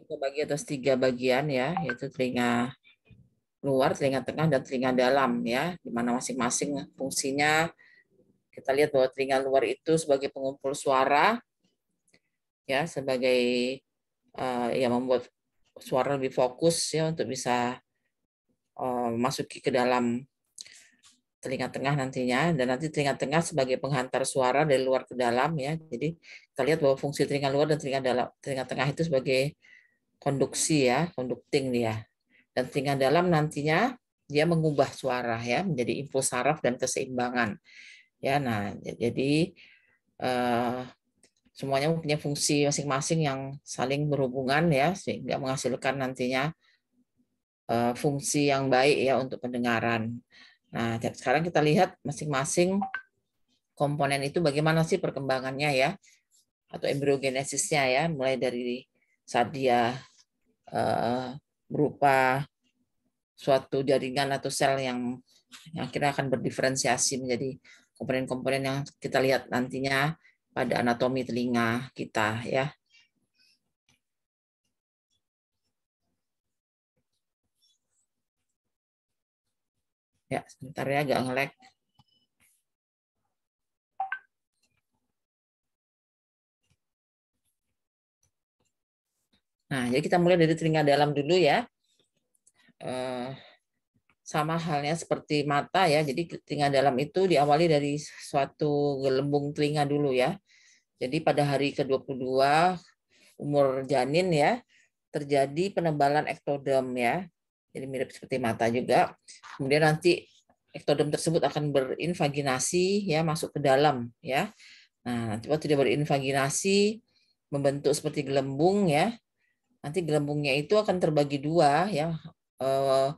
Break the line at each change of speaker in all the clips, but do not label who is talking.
kita bagi atas tiga bagian ya, yaitu telinga luar, telinga tengah, dan telinga dalam ya, di mana masing-masing fungsinya kita lihat bahwa telinga luar itu sebagai pengumpul suara, ya sebagai uh, ya membuat suara lebih fokus ya untuk bisa uh, masuki ke dalam telinga tengah nantinya dan nanti telinga tengah sebagai penghantar suara dari luar ke dalam ya jadi kita lihat bahwa fungsi telinga luar dan telinga dalam telinga tengah itu sebagai konduksi ya, conducting dia. Dan telinga dalam nantinya dia mengubah suara ya menjadi impuls saraf dan keseimbangan. Ya, nah jadi eh, semuanya punya fungsi masing-masing yang saling berhubungan ya sehingga menghasilkan nantinya eh, fungsi yang baik ya untuk pendengaran. Nah, sekarang kita lihat masing-masing komponen itu bagaimana sih perkembangannya ya atau embriogenesisnya ya mulai dari sadia uh, eh, berupa suatu jaringan atau sel yang, yang akhirnya akan berdiferensiasi menjadi komponen-komponen yang kita lihat nantinya pada anatomi telinga kita ya.
Ya, sebentar ya, agak ngelek. -lag. Nah, jadi kita mulai dari telinga dalam dulu ya.
Eh, sama halnya seperti mata ya. Jadi telinga dalam itu diawali dari suatu gelembung telinga dulu ya. Jadi pada hari ke-22 umur janin ya terjadi penebalan ektoderm ya. Jadi mirip seperti mata juga. Kemudian nanti ektoderm tersebut akan berinvaginasi ya masuk ke dalam ya. Nah, nanti waktu dia berinvaginasi membentuk seperti gelembung ya nanti gelembungnya itu akan terbagi dua ya eh,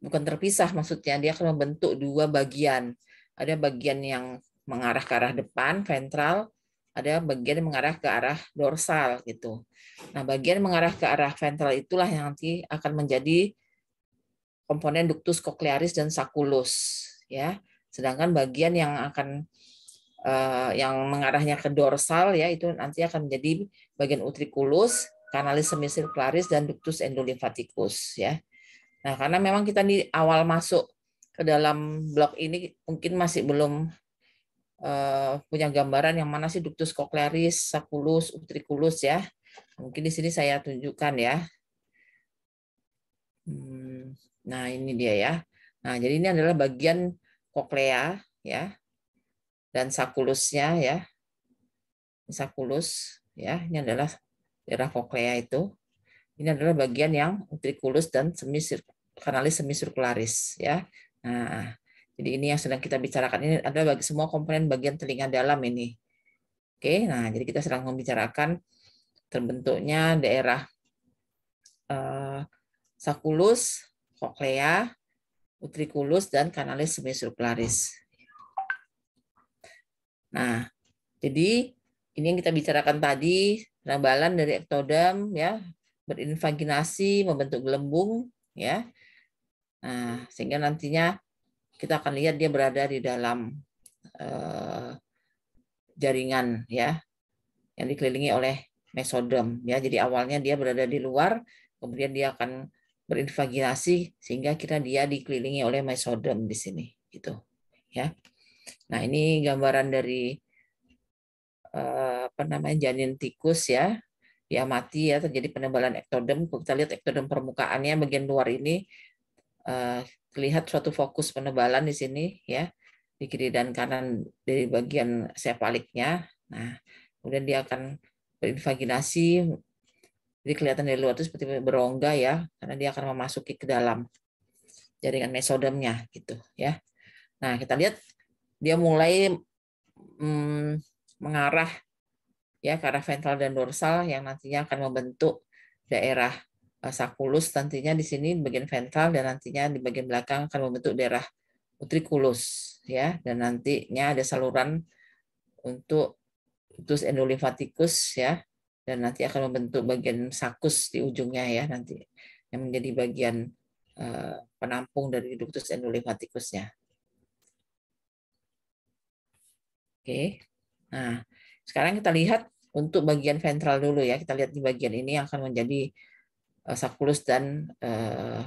bukan terpisah maksudnya dia akan membentuk dua bagian ada bagian yang mengarah ke arah depan ventral ada bagian yang mengarah ke arah dorsal gitu nah bagian mengarah ke arah ventral itulah yang nanti akan menjadi komponen ductus cochlearis dan sakulus ya sedangkan bagian yang akan eh, yang mengarahnya ke dorsal ya itu nanti akan menjadi bagian utrikulus kanalis semisirkularis dan ductus endolimfaticus ya. Nah, karena memang kita di awal masuk ke dalam blok ini mungkin masih belum uh, punya gambaran yang mana sih ductus cochlearis, saculus, utriculus ya. Mungkin di sini saya tunjukkan ya.
Hmm,
nah, ini dia ya. Nah, jadi ini adalah bagian koklea ya. Dan sakulusnya ya. Sakulus ya, ini adalah daerah koklea itu. Ini adalah bagian yang utriculus dan semisir, kanalis semisirkularis ya. Nah, jadi ini yang sedang kita bicarakan ini adalah bagi semua komponen bagian telinga dalam ini. Oke, nah jadi kita sedang membicarakan terbentuknya daerah eh, sakulus, koklea, utriculus dan kanalis semisirkularis. Nah, jadi ini yang kita bicarakan tadi Rabalan dari ektoderm ya berinvaginasi membentuk gelembung ya. Nah, sehingga nantinya kita akan lihat dia berada di dalam eh, jaringan ya yang dikelilingi oleh mesoderm ya. Jadi awalnya dia berada di luar, kemudian dia akan berinvaginasi sehingga kita dia dikelilingi oleh mesoderm di sini gitu ya. Nah, ini gambaran dari Eh, apa namanya janin tikus ya dia ya mati ya terjadi penebalan ektodem kita lihat ektodem permukaannya bagian luar ini eh, terlihat suatu fokus penebalan di sini ya di kiri dan kanan dari bagian sepaliknya. nah kemudian dia akan berinvaginasi jadi kelihatan dari luar itu seperti berongga ya karena dia akan memasuki ke dalam jaringan mesodermnya gitu ya nah kita lihat dia mulai hmm, mengarah ya ke arah ventral dan dorsal yang nantinya akan membentuk daerah eh, sakulus nantinya di sini di bagian ventral dan nantinya di bagian belakang akan membentuk daerah utriculus ya dan nantinya ada saluran untuk utus endolimfaticus ya dan nanti akan membentuk bagian sakus di ujungnya ya nanti yang menjadi bagian eh, penampung dari ductus endolimfaticusnya. Oke. Okay. Nah, sekarang kita lihat untuk bagian ventral dulu ya. Kita lihat di bagian ini yang akan menjadi eh, sakulus dan eh,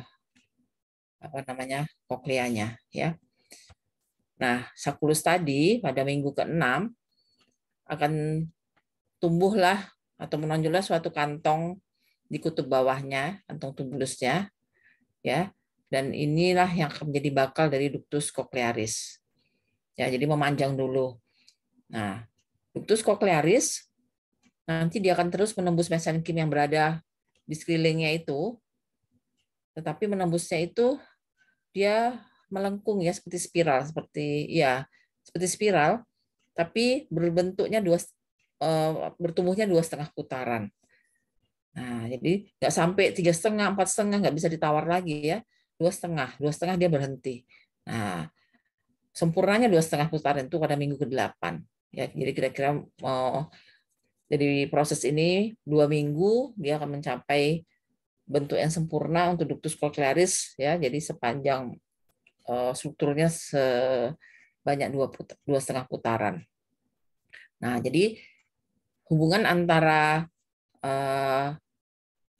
apa namanya kokleanya ya. Nah, sakulus tadi pada minggu ke-6 akan tumbuhlah atau menonjolah suatu kantong di kutub bawahnya, kantong tubulusnya ya. Dan inilah yang akan menjadi bakal dari ductus koklearis. Ya, jadi memanjang dulu. Nah, Ductus koklearis nanti dia akan terus menembus mesenkim yang berada di sekelilingnya itu. Tetapi menembusnya itu dia melengkung ya seperti spiral seperti ya seperti spiral tapi berbentuknya dua eh, bertumbuhnya dua setengah putaran. Nah, jadi nggak sampai tiga setengah, empat setengah nggak bisa ditawar lagi ya. Dua setengah, dua setengah dia berhenti. Nah, sempurnanya dua setengah putaran itu pada minggu ke-8. Ya, jadi kira-kira mau jadi proses ini dua minggu dia akan mencapai bentuk yang sempurna untuk ductus cochlearis ya. Jadi sepanjang uh, strukturnya sebanyak dua putar, dua setengah putaran. Nah, jadi hubungan antara uh,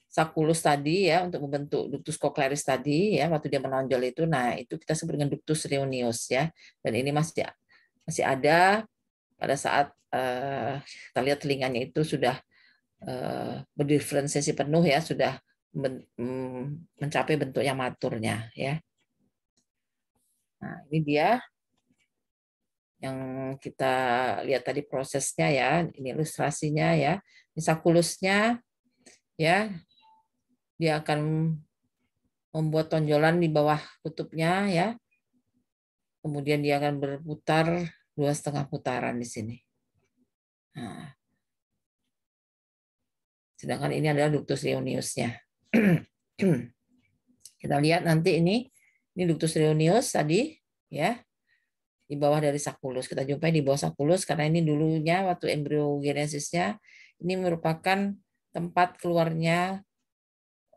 sakulus tadi ya untuk membentuk ductus cochlearis tadi ya waktu dia menonjol itu nah itu kita sebut dengan ductus reunius ya dan ini masih masih ada pada saat uh, kita lihat telinganya itu sudah uh, berdiferensiasi penuh ya sudah men mm, mencapai bentuk yang maturnya ya nah ini dia yang kita lihat tadi prosesnya ya ini ilustrasinya ya Misal kulusnya ya dia akan membuat tonjolan di bawah kutubnya ya kemudian dia akan berputar
dua setengah putaran di sini. Nah.
Sedangkan ini adalah ductus leoniusnya. Kita lihat nanti ini ini ductus leonius tadi ya di bawah dari sakulus. Kita jumpai di bawah sakulus karena ini dulunya waktu embriogenesisnya ini merupakan tempat keluarnya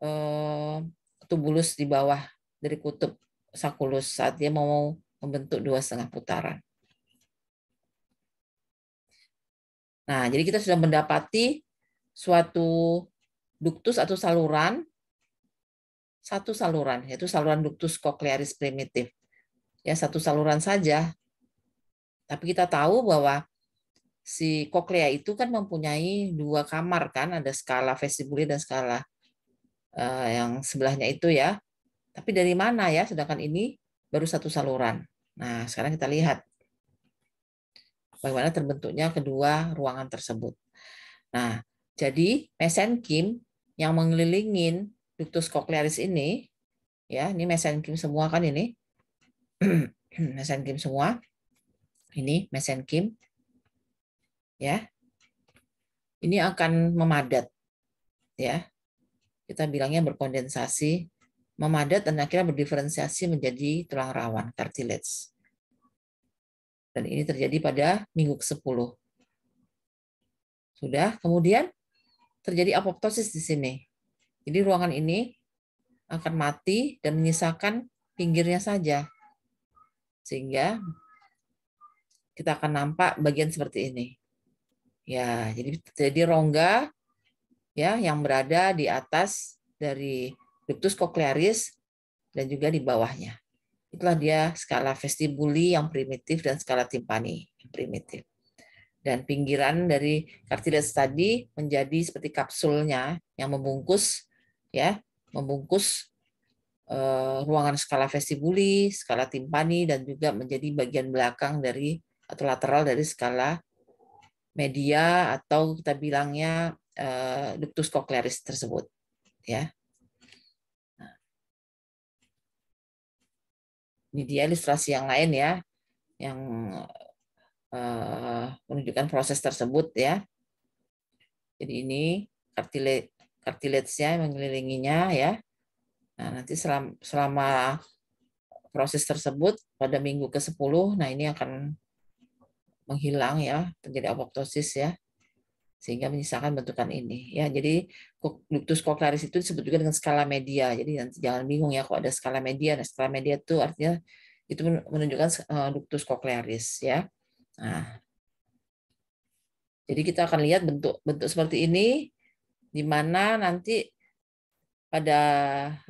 eh, tubulus di bawah dari kutub sakulus saat dia mau membentuk dua setengah putaran. Nah, jadi kita sudah mendapati suatu duktus atau saluran satu saluran yaitu saluran duktus koklearis primitif. Ya, satu saluran saja. Tapi kita tahu bahwa si koklea itu kan mempunyai dua kamar kan, ada skala vestibuli dan skala eh, yang sebelahnya itu ya. Tapi dari mana ya? Sedangkan ini baru satu saluran. Nah, sekarang kita lihat bagaimana terbentuknya kedua ruangan tersebut. Nah, jadi mesenkim yang mengelilingi ductus cochlearis ini, ya ini mesenkim semua kan ini, mesenkim semua, ini mesenkim, ya, ini akan memadat, ya, kita bilangnya berkondensasi, memadat dan akhirnya berdiferensiasi menjadi tulang rawan, cartilage. Dan ini terjadi pada minggu ke-10. Sudah, kemudian terjadi apoptosis di sini. Jadi ruangan ini akan mati dan menyisakan pinggirnya saja. Sehingga kita akan nampak bagian seperti ini. Ya, jadi jadi rongga ya yang berada di atas dari ductus cochlearis dan juga di bawahnya. Itulah dia skala vestibuli yang primitif dan skala timpani yang primitif. Dan pinggiran dari cartilage tadi menjadi seperti kapsulnya yang membungkus ya, membungkus uh, ruangan skala vestibuli, skala timpani dan juga menjadi bagian belakang dari atau lateral dari skala media atau kita bilangnya uh,
ductus cochlearis tersebut ya. Ini dia ilustrasi yang lain ya, yang
uh, menunjukkan proses tersebut ya. Jadi ini kartilage nya mengelilinginya ya. Nah, nanti selama, selama proses tersebut pada minggu ke-10, nah ini akan menghilang ya, terjadi apoptosis ya sehingga menyisakan bentukan ini ya jadi ductus koklaris itu disebut juga dengan skala media jadi nanti jangan bingung ya kok ada skala media nah skala media itu artinya itu menunjukkan eh, ductus koklaris ya nah jadi kita akan lihat bentuk bentuk seperti ini di mana nanti pada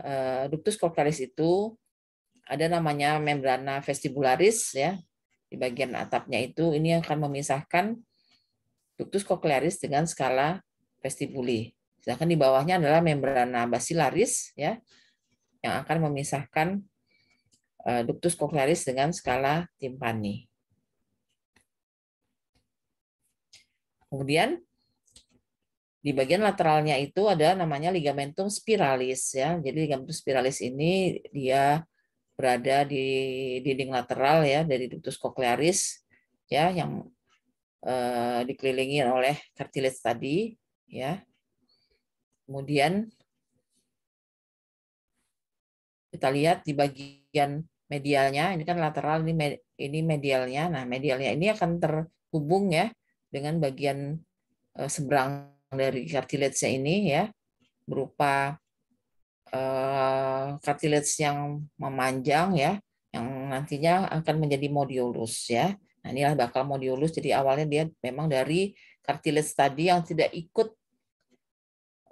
uh, ductus itu ada namanya membrana vestibularis ya di bagian atapnya itu ini akan memisahkan ductus cochlearis dengan skala vestibuli. Sedangkan di bawahnya adalah membrana basilaris ya yang akan memisahkan eh, ductus cochlearis dengan skala timpani. Kemudian di bagian lateralnya itu ada namanya ligamentum spiralis ya. Jadi ligamentum spiralis ini dia berada di dinding lateral ya dari ductus cochlearis ya yang Eh, dikelilingi oleh cartilage tadi ya. Kemudian kita lihat di bagian medialnya, ini kan lateral ini med, ini medialnya. Nah, medialnya ini akan terhubung ya dengan bagian eh, seberang dari cartilage ini ya berupa cartilage eh, yang memanjang ya, yang nantinya akan menjadi modulus ya. Nah, inilah bakal diulus. Jadi awalnya dia memang dari cartilage tadi yang tidak ikut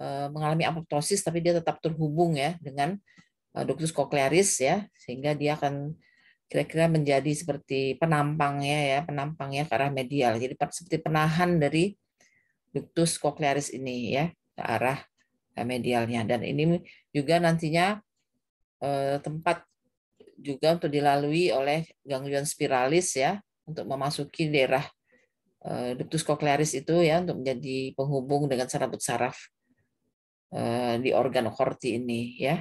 eh, mengalami apoptosis tapi dia tetap terhubung ya dengan eh, ductus cochlearis ya sehingga dia akan kira-kira menjadi seperti penampangnya ya penampangnya ke arah medial jadi seperti penahan dari ductus cochlearis ini ya ke arah medialnya dan ini juga nantinya eh, tempat juga untuk dilalui oleh ganglion spiralis ya untuk memasuki daerah eh, ductus cochlearis itu ya untuk menjadi penghubung dengan serabut saraf
eh, di organ korti ini ya.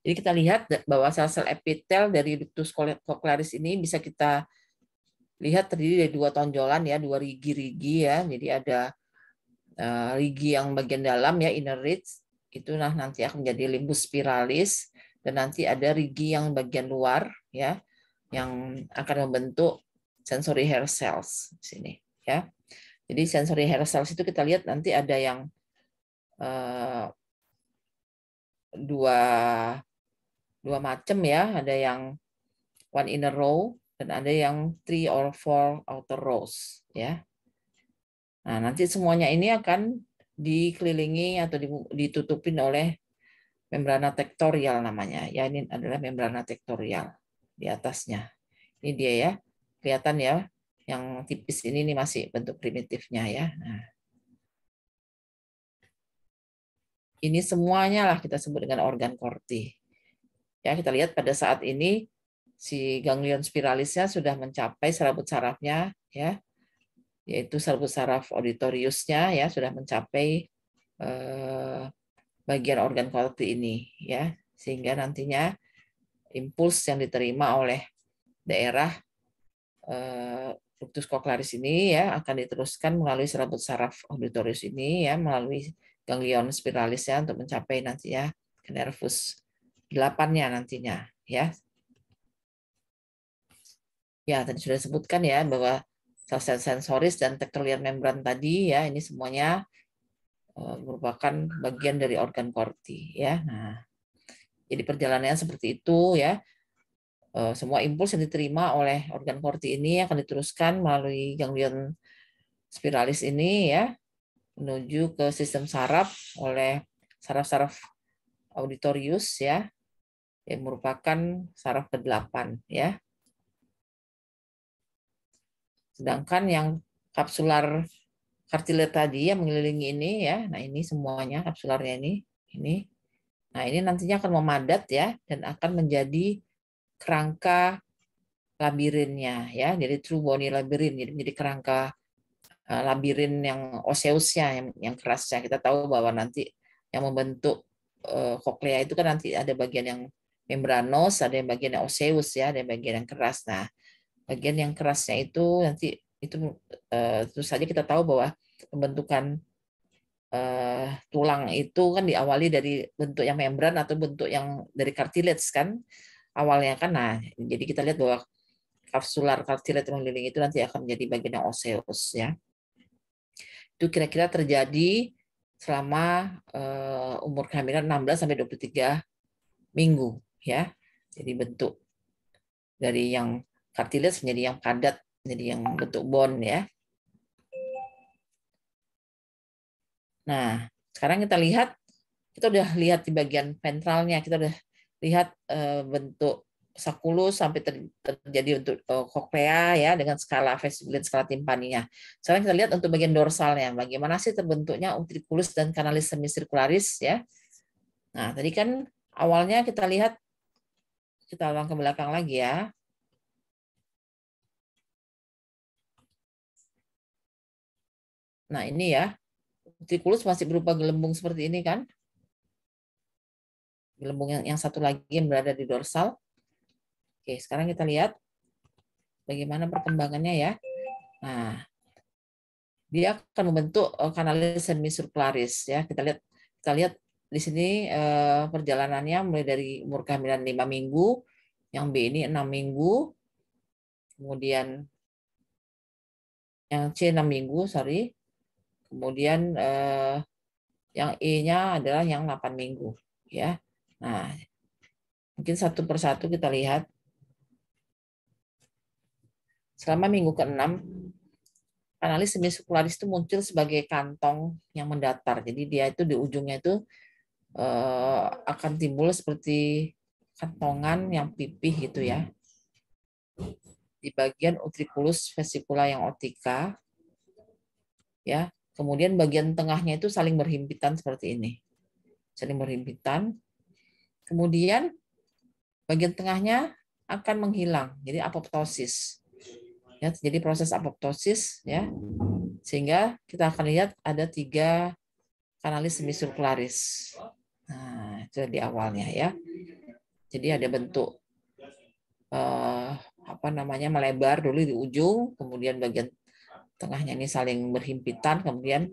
Jadi kita lihat bahwa
sel-sel epitel dari ductus cochlearis ini bisa kita lihat terdiri dari dua tonjolan ya, dua rigi-rigi ya. Jadi ada eh, rigi yang bagian dalam ya inner ridge itu nah nanti akan menjadi limbus spiralis dan nanti ada rigi yang bagian luar ya yang akan membentuk sensory hair cells di sini ya. Jadi sensory hair cells itu kita lihat nanti ada yang uh, dua dua macam ya, ada yang one inner row dan ada yang three or four outer rows ya. Nah, nanti semuanya ini akan dikelilingi atau ditutupin oleh membrana tektorial namanya. Ya ini adalah membrana tektorial di atasnya. Ini dia ya. Kelihatan ya yang tipis ini nih masih bentuk primitifnya ya. Nah. Ini semuanya lah kita sebut dengan organ korti. Ya, kita lihat pada saat ini si ganglion spiralisnya sudah mencapai serabut sarafnya ya. Yaitu serabut saraf auditoriusnya ya sudah mencapai eh, bagian organ kolektif ini ya sehingga nantinya impuls yang diterima oleh daerah ductus eh, cochlearis ini ya akan diteruskan melalui serabut saraf auditorius ini ya melalui ganglion spiralis ya untuk mencapai nantinya ke nervus delapannya nantinya ya. Ya, tadi sudah disebutkan ya bahwa sel sensoris dan tetralian membran tadi ya ini semuanya Eh, merupakan bagian dari organ korti ya. Nah, jadi perjalanannya seperti itu ya. Eh, semua impuls yang diterima oleh organ korti ini akan diteruskan melalui ganglion spiralis ini ya menuju ke sistem saraf oleh saraf-saraf auditorius ya yang merupakan saraf ke-8 ya. Sedangkan yang kapsular kartilet tadi yang mengelilingi ini ya. Nah, ini semuanya kapsularnya ini, ini. Nah, ini nantinya akan memadat ya dan akan menjadi kerangka labirinnya ya. Jadi true bony labirin jadi jadi kerangka e, labirin yang oseusnya yang yang kerasnya. Kita tahu bahwa nanti yang membentuk uh, e, koklea itu kan nanti ada bagian yang membranos, ada yang bagian yang oseus ya, ada yang bagian yang keras. Nah, bagian yang kerasnya itu nanti itu uh, eh, tentu saja kita tahu bahwa pembentukan uh, tulang itu kan diawali dari bentuk yang membran atau bentuk yang dari cartilage kan awalnya kan nah jadi kita lihat bahwa kapsular cartilage mengelilingi itu nanti akan menjadi bagian yang osseous ya itu kira-kira terjadi selama uh, umur kehamilan 16 sampai 23 minggu ya jadi bentuk dari yang cartilage menjadi yang padat jadi yang bentuk bond ya. Nah, sekarang kita lihat, kita udah lihat di bagian ventralnya, kita udah lihat eh, bentuk sakulus sampai terjadi untuk eh, koklea ya dengan skala vestibulin skala timpaninya. Sekarang kita lihat untuk bagian dorsalnya, bagaimana sih terbentuknya utriculus dan kanalis semisirkularis ya. Nah, tadi kan awalnya kita lihat
kita ulang ke belakang lagi ya. Nah, ini ya. Retikulus masih berupa gelembung
seperti ini kan? Gelembung yang, yang satu lagi yang berada di dorsal. Oke, sekarang kita lihat bagaimana perkembangannya ya. Nah, dia akan membentuk eh, kanalis semisurklaris ya. Kita lihat kita lihat di sini eh, perjalanannya mulai dari umur kehamilan 5 minggu, yang B ini 6 minggu, kemudian yang C 6 minggu, sorry, Kemudian eh, yang E-nya adalah yang 8 minggu ya. Nah, mungkin satu persatu kita lihat. Selama minggu ke-6 analis semisukularis itu muncul sebagai kantong yang mendatar. Jadi dia itu di ujungnya itu eh, akan timbul seperti kantongan yang pipih gitu ya. Di bagian utriculus vesicula yang otika ya. Kemudian bagian tengahnya itu saling berhimpitan seperti ini. Saling berhimpitan. Kemudian bagian tengahnya akan menghilang. Jadi apoptosis. Ya, jadi proses apoptosis ya. Sehingga kita akan lihat ada tiga kanalis semisirkularis. Nah, itu di awalnya ya. Jadi ada bentuk eh, apa namanya melebar dulu di ujung, kemudian bagian tengahnya ini saling berhimpitan, kemudian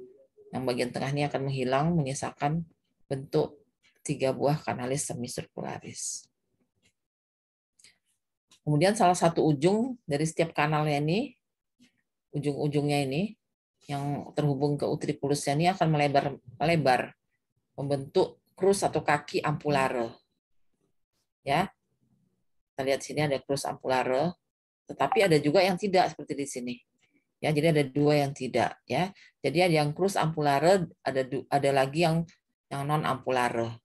yang bagian tengah ini akan menghilang, menyisakan bentuk tiga buah kanalis semisirkularis. Kemudian salah satu ujung dari setiap kanalnya ini, ujung-ujungnya ini, yang terhubung ke utrikulusnya ini akan melebar, melebar membentuk krus atau kaki ampulare. Ya, kita lihat sini ada krus ampulare, tetapi ada juga yang tidak seperti di sini ya jadi ada dua yang tidak ya jadi ada yang krus ampulare ada ada lagi yang yang non ampulare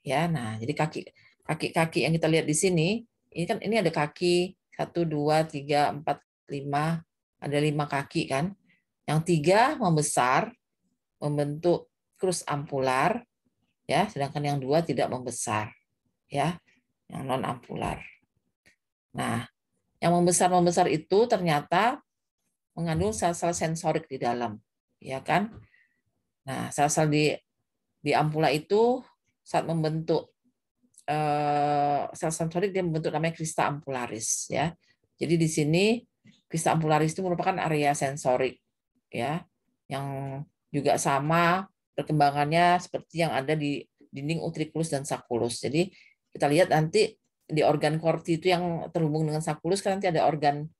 ya nah jadi kaki kaki kaki yang kita lihat di sini ini kan ini ada kaki satu dua tiga empat lima ada lima kaki kan yang tiga membesar membentuk krus ampular ya sedangkan yang dua tidak membesar ya yang non ampular nah yang membesar membesar itu ternyata mengandung sel-sel sensorik di dalam, ya kan? Nah, sel-sel di di ampula itu saat membentuk eh, sel sensorik dia membentuk namanya krista ampularis, ya. Jadi di sini krista ampularis itu merupakan area sensorik, ya, yang juga sama perkembangannya seperti yang ada di dinding utriculus dan sakulus. Jadi kita lihat nanti di organ korti itu yang terhubung dengan sakulus kan nanti ada organ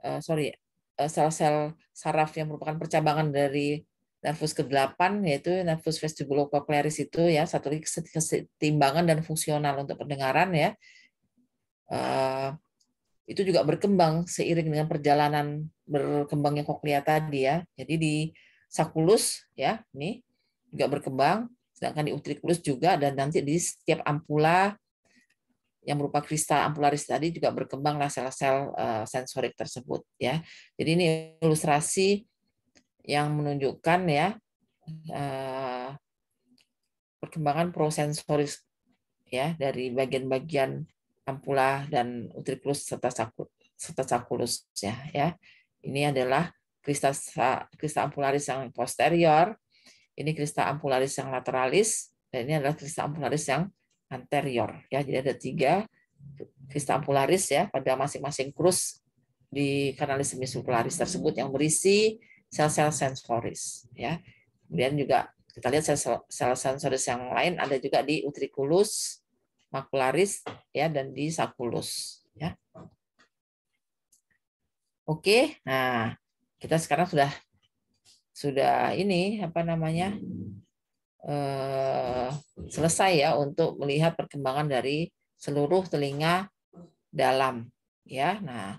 uh, sorry Eh, sel-sel saraf yang merupakan percabangan dari nervus ke-8 yaitu nervus vestibulocochlearis itu ya satu lagi kesetimbangan dan fungsional untuk pendengaran ya eh, itu juga berkembang seiring dengan perjalanan berkembangnya koklea tadi ya jadi di sakulus ya ini juga berkembang sedangkan di utriculus juga dan nanti di setiap ampula yang berupa kristal ampularis tadi juga berkembanglah sel-sel eh, sensorik tersebut ya. Jadi ini ilustrasi yang menunjukkan ya eh, perkembangan prosensoris ya dari bagian-bagian ampula dan utriculus serta sakulus, serta sakulus ya ya. Ini adalah kristal kristal ampularis yang posterior, ini kristal ampularis yang lateralis dan ini adalah kristal ampularis yang anterior ya jadi ada tiga kristal ampularis ya pada masing-masing krus di kanalis semisupularis tersebut yang berisi sel-sel sensoris ya kemudian juga kita lihat sel-sel sensoris yang lain ada juga di utriculus makularis ya dan di sakulus ya oke nah kita sekarang sudah sudah ini apa namanya Eh, selesai ya untuk melihat perkembangan dari seluruh telinga dalam ya. Nah,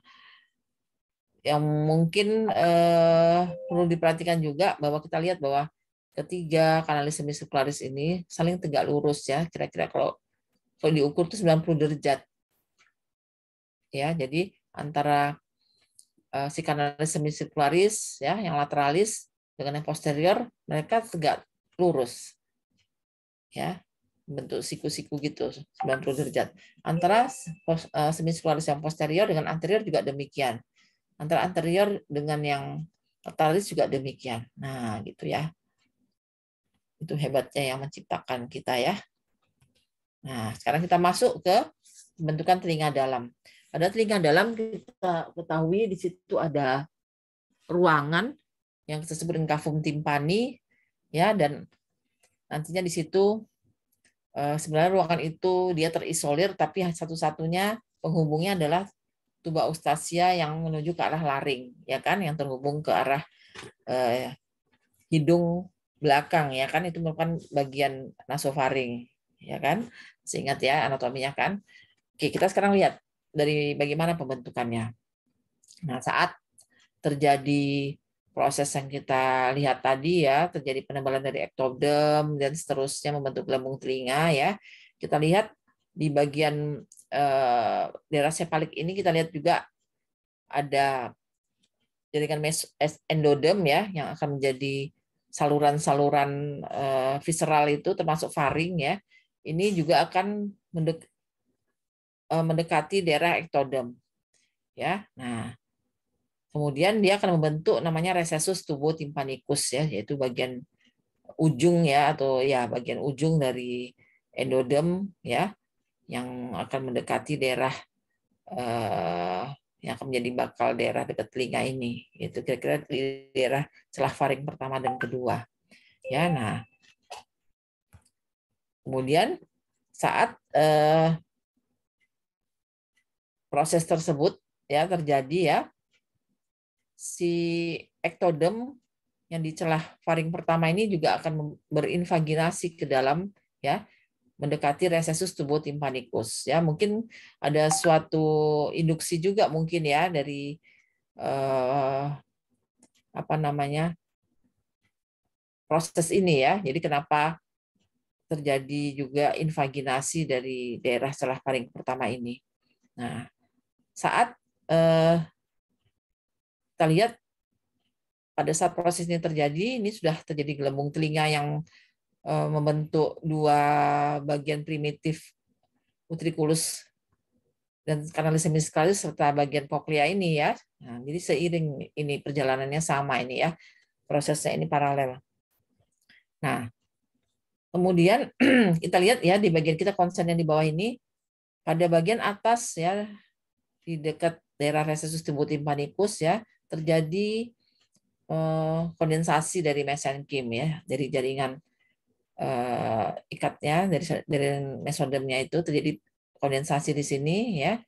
yang mungkin eh, perlu diperhatikan juga bahwa kita lihat bahwa ketiga kanalis semisirkularis ini saling tegak lurus ya. Kira-kira kalau kalau diukur itu 90 derajat. Ya, jadi antara eh, si kanalis semisirkularis ya yang lateralis dengan yang posterior mereka tegak lurus. Ya, bentuk siku-siku gitu 90 derajat. Antara eh, semicirkularis yang posterior dengan anterior juga demikian. Antara anterior dengan yang totalis juga demikian. Nah, gitu ya. Itu hebatnya yang menciptakan kita ya. Nah, sekarang kita masuk ke bentukan telinga dalam. Ada telinga dalam kita ketahui di situ ada ruangan yang disebut dengan kafung timpani, ya dan nantinya di situ eh, sebenarnya ruangan itu dia terisolir tapi satu-satunya penghubungnya adalah tuba ustasia yang menuju ke arah laring ya kan yang terhubung ke arah eh, hidung belakang ya kan itu merupakan bagian nasofaring ya kan seingat ya anatominya kan oke kita sekarang lihat dari bagaimana pembentukannya nah saat terjadi proses yang kita lihat tadi ya terjadi penebalan dari ektoderm dan seterusnya membentuk lambung telinga ya kita lihat di bagian eh, daerah sepalik ini kita lihat juga ada jaringan endoderm ya yang akan menjadi saluran-saluran eh, visceral itu termasuk faring ya ini juga akan eh, mendekati daerah ektoderm ya nah Kemudian dia akan membentuk namanya resesus tubuh timpanikus ya, yaitu bagian ujung ya atau ya bagian ujung dari endoderm ya yang akan mendekati daerah eh, yang akan menjadi bakal daerah dekat telinga ini, itu kira-kira daerah celah faring pertama dan kedua. Ya, nah. Kemudian saat eh, proses tersebut ya terjadi ya si ektoderm yang di celah faring pertama ini juga akan berinvaginasi ke dalam ya mendekati resesus tubuh timpanikus ya mungkin ada suatu induksi juga mungkin ya dari eh, apa namanya proses ini ya jadi kenapa terjadi juga invaginasi dari daerah celah faring pertama ini nah saat eh, kita lihat pada saat proses ini terjadi, ini sudah terjadi gelembung telinga yang eh, membentuk dua bagian primitif utriculus dan kanalis sekali serta bagian cochlea ini ya. Nah, jadi seiring ini perjalanannya sama ini ya. Prosesnya ini paralel. Nah, kemudian kita lihat ya di bagian kita konsen yang di bawah ini pada bagian atas ya di dekat daerah resesus tubuh timpanikus ya terjadi eh, kondensasi dari mesenkim ya, dari jaringan eh, ikatnya dari dari mesodermnya itu terjadi kondensasi di sini ya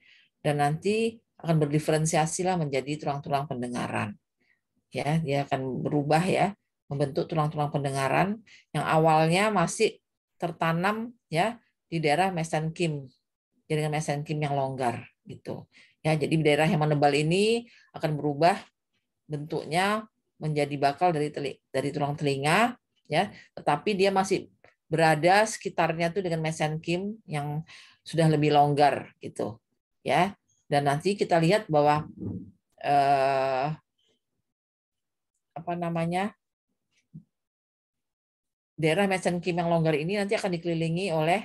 dan nanti akan berdiferensiasi lah menjadi tulang-tulang pendengaran ya dia akan berubah ya membentuk tulang-tulang pendengaran yang awalnya masih tertanam ya di daerah mesenkim jaringan mesenkim yang longgar gitu Ya, jadi daerah yang menebal ini akan berubah bentuknya menjadi bakal dari teli, dari tulang telinga, ya. Tetapi dia masih berada sekitarnya tuh dengan mesenkim yang sudah lebih longgar gitu, ya. Dan nanti kita lihat bahwa eh, apa namanya daerah mesenkim yang longgar ini nanti akan dikelilingi oleh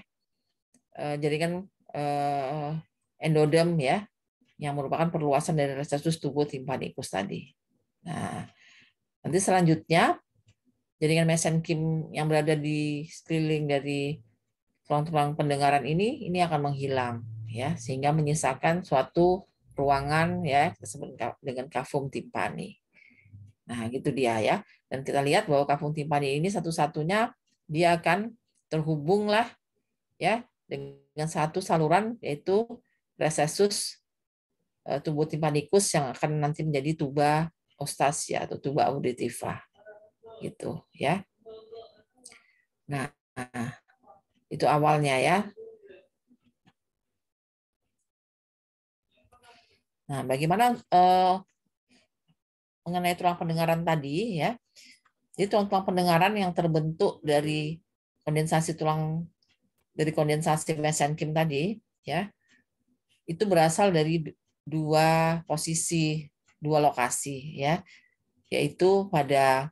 eh, jaringan eh, endoderm ya yang merupakan perluasan dari resesus tubuh timpanikus tadi. Nah, nanti selanjutnya jaringan mesenkim yang berada di sekeliling dari tulang-tulang pendengaran ini ini akan menghilang ya sehingga menyisakan suatu ruangan ya dengan kafum timpani. Nah, gitu dia ya. Dan kita lihat bahwa kafum timpani ini satu-satunya dia akan terhubunglah ya dengan satu saluran yaitu resesus Eh, tubuh timpanikus yang akan nanti menjadi tuba ostasia ya, atau tuba auditiva gitu ya.
Nah, itu awalnya ya. Nah, bagaimana eh,
mengenai tulang pendengaran tadi ya? Jadi tulang-tulang pendengaran yang terbentuk dari kondensasi tulang dari kondensasi mesenkim tadi ya itu berasal dari dua posisi, dua lokasi ya, yaitu pada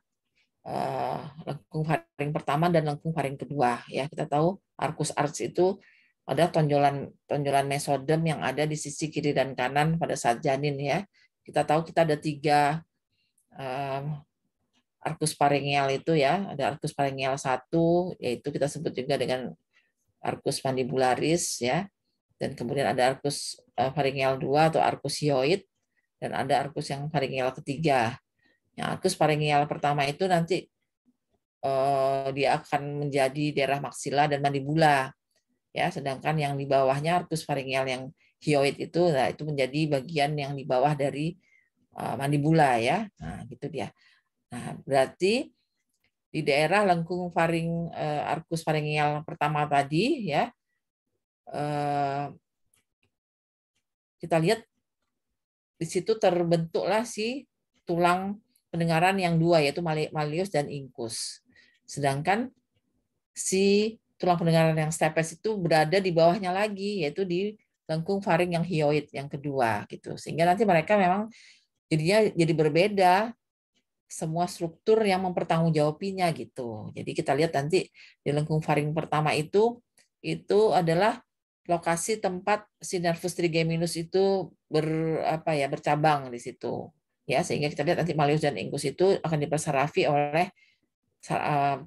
uh, lengkung faring pertama dan lengkung faring kedua ya. Kita tahu arcus arch itu ada tonjolan tonjolan mesodem yang ada di sisi kiri dan kanan pada saat janin ya. Kita tahu kita ada tiga um, arcus paringial itu ya, ada arcus paringial satu yaitu kita sebut juga dengan arcus mandibularis ya dan kemudian ada arkus faringial eh, 2 atau arkus hyoid dan ada arkus yang faringial ketiga. Yang arkus faringial pertama itu nanti eh, dia akan menjadi daerah maksila dan mandibula. Ya, sedangkan yang di bawahnya arkus faringial yang hyoid itu nah itu menjadi bagian yang di bawah dari eh, mandibula ya. Nah, gitu dia. Nah, berarti di daerah lengkung faring eh, arkus faringial pertama tadi ya Eh, kita lihat di situ terbentuklah si tulang pendengaran yang dua yaitu malius dan incus. Sedangkan si tulang pendengaran yang stepes itu berada di bawahnya lagi yaitu di lengkung faring yang hyoid yang kedua gitu. Sehingga nanti mereka memang jadinya jadi berbeda semua struktur yang mempertanggungjawabinya gitu. Jadi kita lihat nanti di lengkung faring pertama itu itu adalah lokasi tempat si nervus trigeminus itu ber apa ya bercabang di situ ya sehingga kita lihat nanti malius dan incus itu akan diperserafi oleh eh,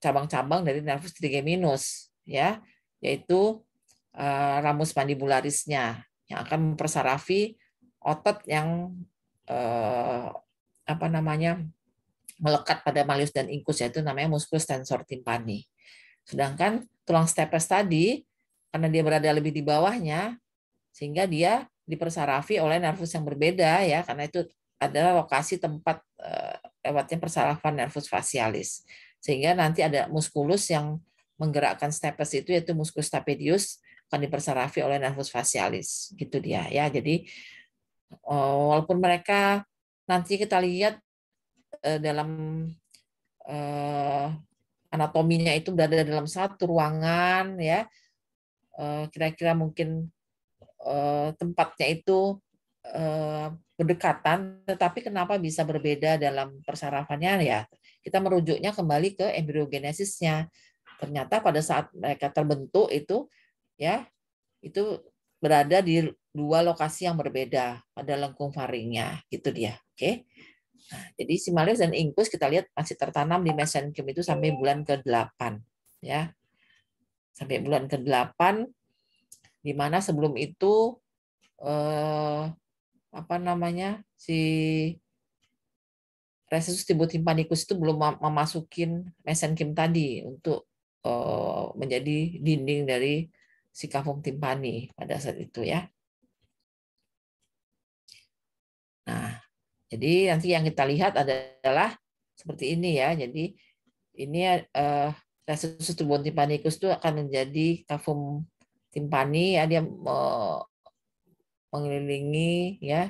cabang-cabang dari nervus trigeminus ya yaitu uh, ramus mandibularisnya yang akan mempersarafi otot yang uh, apa namanya melekat pada malius dan incus yaitu namanya musculus tensor timpani. Sedangkan tulang stapes tadi karena dia berada lebih di bawahnya sehingga dia dipersarafi oleh nervus yang berbeda ya karena itu adalah lokasi tempat eh, lewatnya persarafan nervus facialis, sehingga nanti ada muskulus yang menggerakkan stapes itu yaitu muskulus stapedius akan dipersarafi oleh nervus facialis, gitu dia ya jadi eh, walaupun mereka nanti kita lihat eh, dalam anatominya itu berada dalam satu ruangan ya Eh, kira-kira mungkin eh, tempatnya itu eh, berdekatan, tetapi kenapa bisa berbeda dalam persarafannya ya? Kita merujuknya kembali ke embriogenesisnya. Ternyata pada saat mereka terbentuk itu ya itu berada di dua lokasi yang berbeda pada lengkung faringnya, gitu dia. Oke. Okay? Nah, jadi simalis dan Incus kita lihat masih tertanam di mesenkim itu sampai bulan ke-8 ya sampai bulan ke-8 di mana sebelum itu eh, apa namanya si resus tibutim Timpanikus itu belum memasukin mesenkim tadi untuk eh, menjadi dinding dari si kavung timpani pada saat itu ya. Nah, jadi nanti yang kita lihat adalah seperti ini ya. Jadi ini eh, kasus nah, tubuh timpanikus itu akan menjadi kafum timpani ya dia mengelilingi ya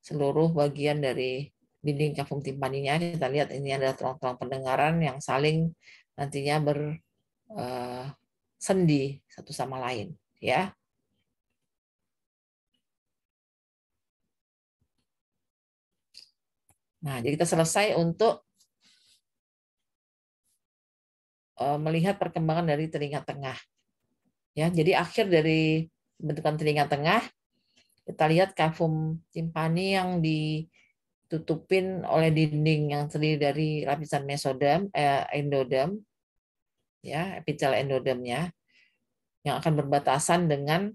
seluruh bagian dari dinding kafum timpaninya kita lihat ini ada tulang-tulang pendengaran yang saling nantinya
bersendi eh, satu sama lain ya Nah, jadi kita selesai untuk Eh, melihat
perkembangan dari telinga tengah. Ya, jadi akhir dari bentukan telinga tengah kita lihat kafum timpani yang ditutupin oleh dinding yang terdiri dari lapisan mesoderm, eh, endoderm, ya epitel endodermnya yang akan berbatasan dengan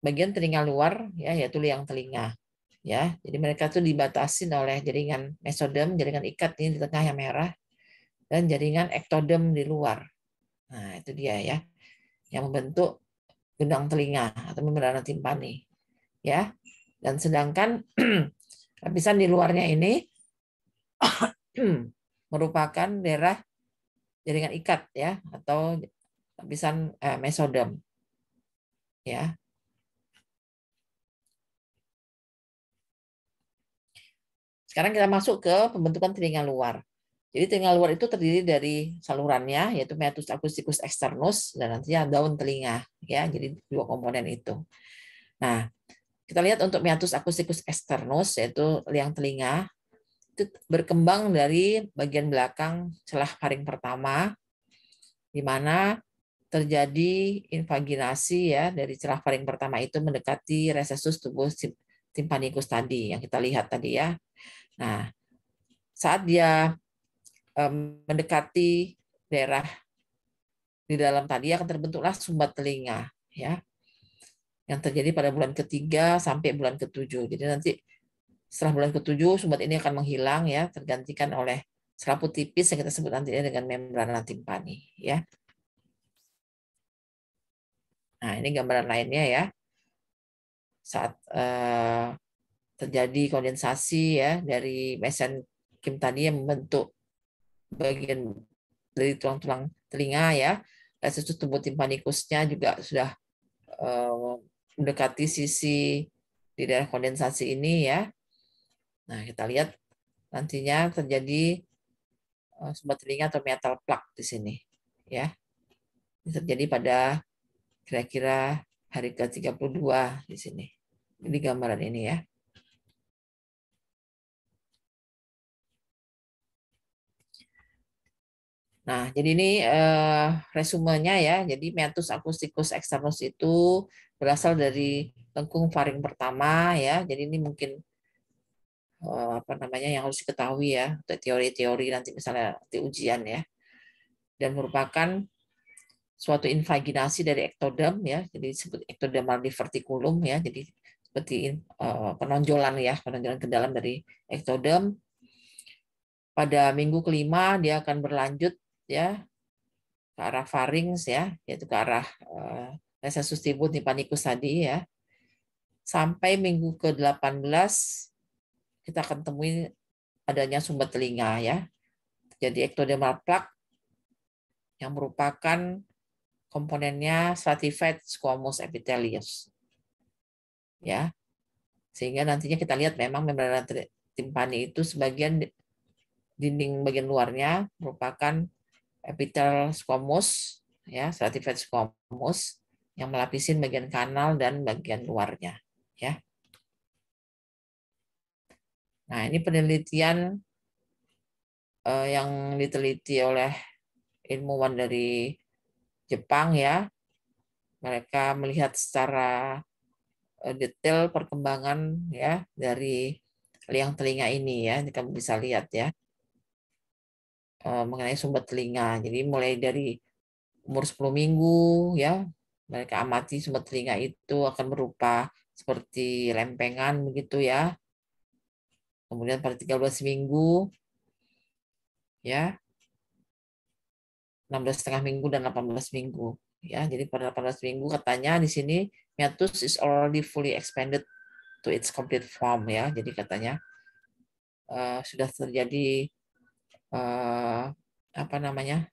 bagian telinga luar, ya yaitu liang telinga. Ya, jadi mereka tuh dibatasi oleh jaringan mesoderm, jaringan ikat ini di tengah yang merah, dan jaringan ektodem di luar. Nah, itu dia ya. Yang membentuk gendang telinga atau membrana timpani. Ya. Dan sedangkan lapisan di luarnya ini merupakan daerah jaringan ikat ya atau lapisan eh, mesodem. Ya. Sekarang kita masuk ke pembentukan telinga luar. Jadi telinga luar itu terdiri dari salurannya yaitu meatus acusticus externus dan nantinya daun telinga ya. Jadi dua komponen itu. Nah, kita lihat untuk meatus acusticus externus yaitu liang telinga itu berkembang dari bagian belakang celah faring pertama di mana terjadi invaginasi ya dari celah faring pertama itu mendekati resesus tubuh timpanikus tadi yang kita lihat tadi ya. Nah, saat dia Eh, mendekati daerah di dalam tadi akan terbentuklah sumbat telinga ya yang terjadi pada bulan ketiga sampai bulan ketujuh. Jadi nanti setelah bulan ketujuh sumbat ini akan menghilang ya tergantikan oleh selaput tipis yang kita sebut nantinya dengan membran timpani ya. Nah, ini gambaran lainnya ya. Saat eh, terjadi kondensasi ya dari mesenkim tadi yang membentuk bagian dari tulang-tulang telinga ya. Lesus nah, tumbuh timpanikusnya juga sudah eh, mendekati sisi di daerah kondensasi ini ya. Nah, kita lihat nantinya terjadi eh, sumber telinga atau metal plak di sini ya. Ini terjadi pada kira-kira hari
ke-32 di sini. Ini gambaran ini ya. Nah,
jadi ini eh, resumenya ya. Jadi meatus acusticus externus itu berasal dari lengkung faring pertama ya. Jadi ini mungkin eh, apa namanya yang harus diketahui ya untuk teori-teori nanti misalnya di ujian ya. Dan merupakan suatu invaginasi dari ektoderm ya. Jadi disebut ectodermal diverticulum ya. Jadi seperti eh, penonjolan ya, penonjolan ke dalam dari ektoderm. Pada minggu kelima dia akan berlanjut ya ke arah faring ya, yaitu ke arah eh, resensus tibut nipanikus tadi ya. Sampai minggu ke-18 kita akan temui adanya sumber telinga ya. Jadi ectodermal plak yang merupakan komponennya stratified squamous epithelius. Ya. Sehingga nantinya kita lihat memang membran timpani itu sebagian dinding bagian luarnya merupakan epitel squamous ya stratified squamous yang melapisi bagian kanal dan bagian luarnya ya. Nah, ini penelitian uh, yang diteliti oleh ilmuwan dari Jepang ya. Mereka melihat secara eh, detail perkembangan ya dari liang telinga ini ya, kamu bisa lihat ya. Eh, mengenai sumber telinga. Jadi mulai dari umur 10 minggu ya, mereka amati sumber telinga itu akan berupa seperti lempengan begitu ya. Kemudian pada 13 minggu ya. 16 setengah minggu dan 18 minggu ya. Jadi pada 18 minggu katanya di sini meatus is already fully expanded to its complete form ya. Jadi katanya uh, sudah terjadi eh, apa namanya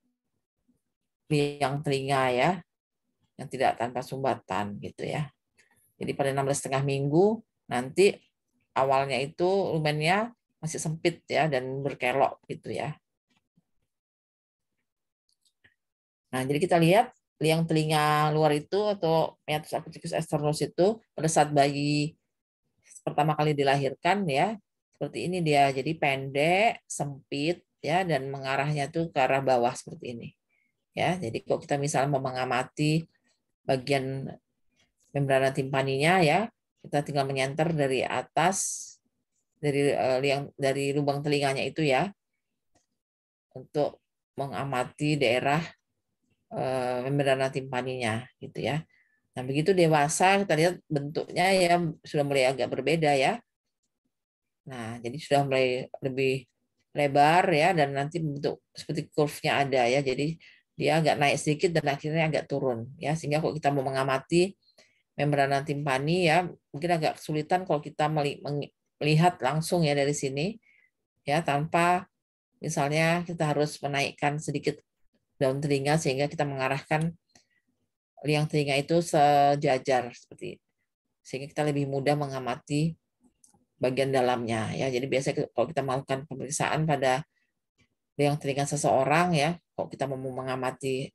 liang telinga ya yang tidak tanpa sumbatan gitu ya. Jadi pada 16 setengah minggu nanti awalnya itu lumennya masih sempit ya dan berkelok gitu ya. Nah, jadi kita lihat liang telinga luar itu atau meatus acuticus externus itu pada saat bayi pertama kali dilahirkan ya seperti ini dia jadi pendek sempit ya dan mengarahnya tuh ke arah bawah seperti ini. Ya, jadi kalau kita misalnya mau mengamati bagian membrana timpaninya ya, kita tinggal menyenter dari atas dari yang eh, dari lubang telinganya itu ya untuk mengamati daerah eh, membrana timpaninya gitu ya. Nah, begitu dewasa kita lihat bentuknya ya sudah mulai agak berbeda ya. Nah, jadi sudah mulai lebih lebar ya dan nanti bentuk seperti kurvnya ada ya jadi dia agak naik sedikit dan akhirnya agak turun ya sehingga kalau kita mau mengamati membrana timpani ya mungkin agak kesulitan kalau kita melihat langsung ya dari sini ya tanpa misalnya kita harus menaikkan sedikit daun telinga sehingga kita mengarahkan liang telinga itu sejajar seperti sehingga kita lebih mudah mengamati bagian dalamnya ya. Jadi biasanya kalau kita melakukan pemeriksaan pada yang telinga seseorang ya, kalau kita mau mengamati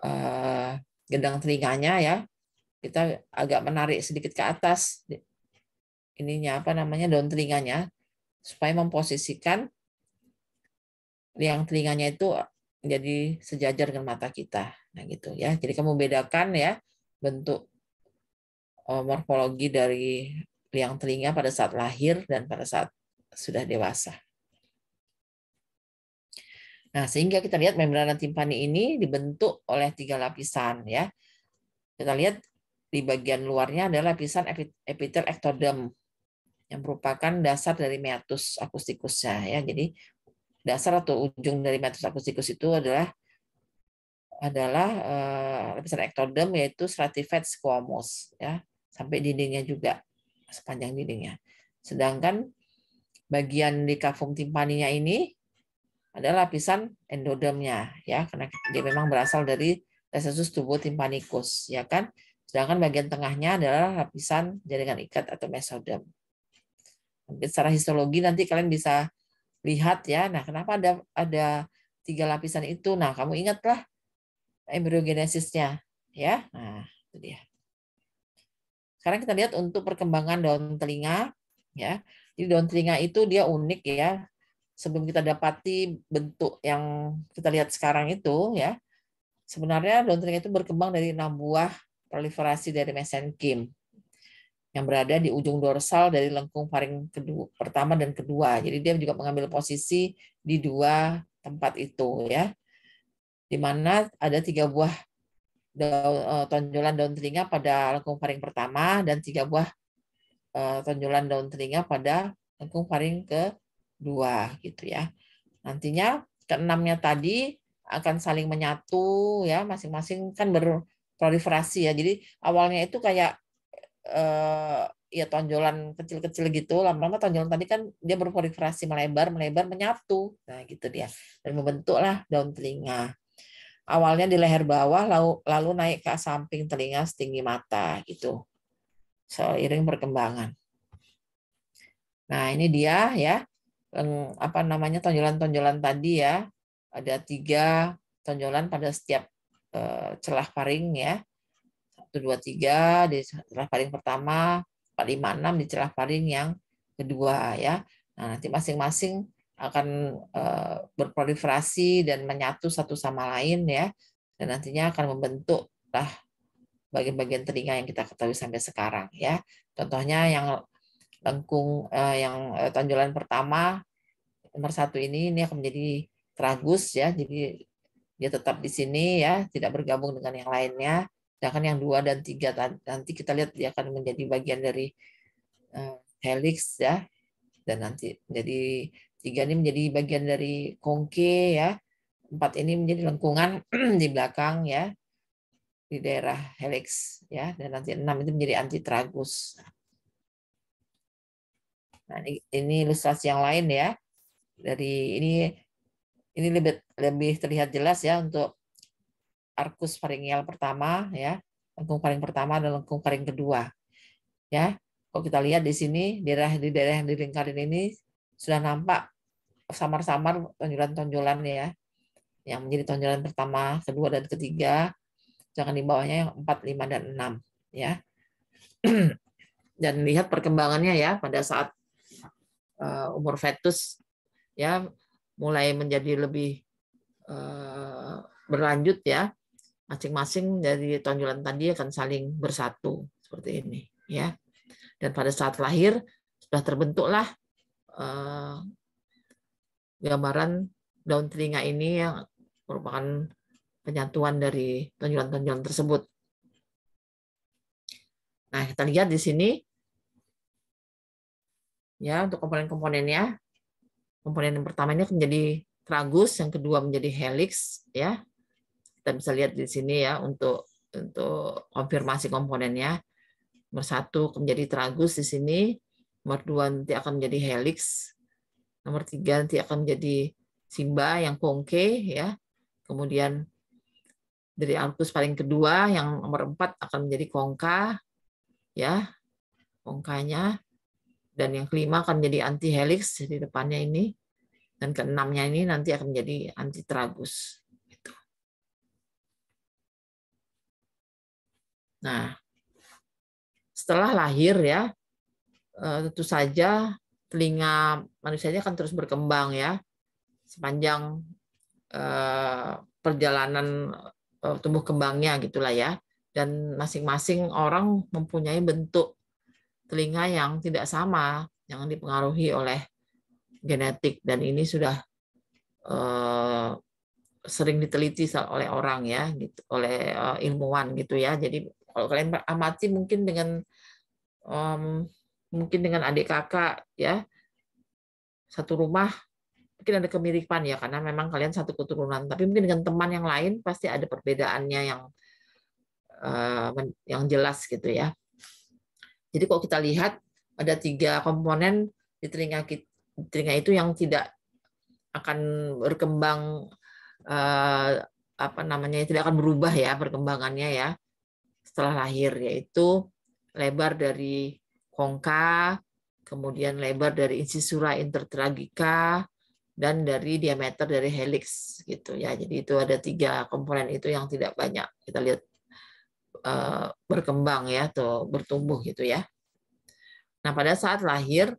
uh, gendang telinganya ya, kita agak menarik sedikit ke atas ininya apa namanya daun telinganya supaya memposisikan yang telinganya itu jadi sejajar dengan mata kita. Nah, gitu ya. Jadi kamu bedakan ya bentuk eh, morfologi dari liang telinga pada saat lahir dan pada saat sudah dewasa. Nah, sehingga kita lihat membrana timpani ini dibentuk oleh tiga lapisan ya. Kita lihat di bagian luarnya adalah lapisan epitel ektoderm yang merupakan dasar dari meatus akustikusnya ya. Jadi dasar atau ujung dari meatus akustikus itu adalah adalah eh, lapisan ektoderm yaitu stratified squamous ya sampai dindingnya juga sepanjang dindingnya. Sedangkan bagian di kafum timpaninya ini adalah lapisan endodermnya ya karena dia memang berasal dari resesus tubuh timpanikus ya kan sedangkan bagian tengahnya adalah lapisan jaringan ikat atau mesoderm mungkin secara histologi nanti kalian bisa lihat ya nah kenapa ada ada tiga lapisan itu nah kamu ingatlah embriogenesisnya ya nah itu dia sekarang kita lihat untuk perkembangan daun telinga, ya. Jadi daun telinga itu dia unik ya. Sebelum kita dapati bentuk yang kita lihat sekarang itu, ya. Sebenarnya daun telinga itu berkembang dari enam buah proliferasi dari mesenkim yang berada di ujung dorsal dari lengkung faring kedua, pertama dan kedua. Jadi dia juga mengambil posisi di dua tempat itu ya. Di mana ada tiga buah daun, uh, tonjolan daun telinga pada lengkung paring pertama dan tiga buah uh, tonjolan daun telinga pada lengkung paring kedua gitu ya. Nantinya keenamnya tadi akan saling menyatu ya masing-masing kan berproliferasi ya. Jadi awalnya itu kayak uh, ya tonjolan kecil-kecil gitu lama-lama tonjolan tadi kan dia berproliferasi melebar melebar menyatu nah gitu dia dan membentuklah daun telinga awalnya di leher bawah lalu, lalu naik ke samping telinga setinggi mata gitu seiring perkembangan. Nah ini dia ya apa namanya tonjolan-tonjolan tadi ya ada tiga tonjolan pada setiap eh, celah paring ya satu dua tiga di celah paring pertama empat lima enam di celah paring yang kedua ya. Nah nanti masing-masing akan uh, berproliferasi dan menyatu satu sama lain ya dan nantinya akan membentuk bagian-bagian telinga yang kita ketahui sampai sekarang ya contohnya yang lengkung eh, yang eh, tonjolan pertama nomor satu ini ini akan menjadi tragus ya jadi dia tetap di sini ya tidak bergabung dengan yang lainnya sedangkan yang dua dan tiga nanti kita lihat dia akan menjadi bagian dari helix ya dan nanti jadi Tiga ini menjadi bagian dari kongke ya. Empat ini menjadi lengkungan di belakang ya di daerah helix ya dan nanti enam itu menjadi antitragus. Nah, ini, ini ilustrasi yang lain ya. Dari ini ini lebih lebih terlihat jelas ya untuk arkus faringial pertama ya, lengkung faring pertama dan lengkung faring kedua. Ya. Kalau kita lihat di sini daerah di daerah yang dilingkarin ini sudah nampak samar-samar tonjolan-tonjolan ya yang menjadi tonjolan pertama, kedua dan ketiga, jangan di bawahnya yang 4, 5 dan 6 ya. dan lihat perkembangannya ya pada saat uh, umur fetus ya mulai menjadi lebih uh, berlanjut ya. Masing-masing dari tonjolan tadi akan saling bersatu seperti ini ya. Dan pada saat lahir sudah terbentuklah eh, gambaran daun telinga ini yang merupakan penyatuan dari tonjolan-tonjolan tersebut. Nah, kita lihat di sini ya untuk komponen-komponennya. Komponen yang pertama ini menjadi tragus, yang kedua menjadi helix ya. Kita bisa lihat di sini ya untuk untuk konfirmasi komponennya. Nomor satu menjadi tragus di sini, nomor dua nanti akan menjadi helix, nomor tiga nanti akan menjadi Simba yang kongke ya kemudian dari Alpus paling kedua yang nomor empat akan menjadi Kongka ya Kongkanya dan yang kelima akan menjadi anti helix di depannya ini dan keenamnya ini nanti akan menjadi anti tragus gitu. Nah, setelah lahir ya eh, tentu saja telinga manusia manusianya akan terus berkembang ya sepanjang eh, perjalanan eh, tumbuh kembangnya gitulah ya dan masing-masing orang mempunyai bentuk telinga yang tidak sama yang dipengaruhi oleh genetik dan ini sudah eh, sering diteliti oleh orang ya gitu oleh ilmuwan gitu ya jadi kalau kalian amati mungkin dengan um, mungkin dengan adik kakak ya satu rumah mungkin ada kemiripan ya karena memang kalian satu keturunan tapi mungkin dengan teman yang lain pasti ada perbedaannya yang eh, yang jelas gitu ya jadi kalau kita lihat ada tiga komponen di telinga di telinga itu yang tidak akan berkembang eh, apa namanya tidak akan berubah ya perkembangannya ya setelah lahir yaitu lebar dari Kongka, kemudian lebar dari insisura intertragika dan dari diameter dari helix gitu ya. Jadi itu ada tiga komponen itu yang tidak banyak kita lihat eh, berkembang ya atau bertumbuh gitu ya. Nah pada saat lahir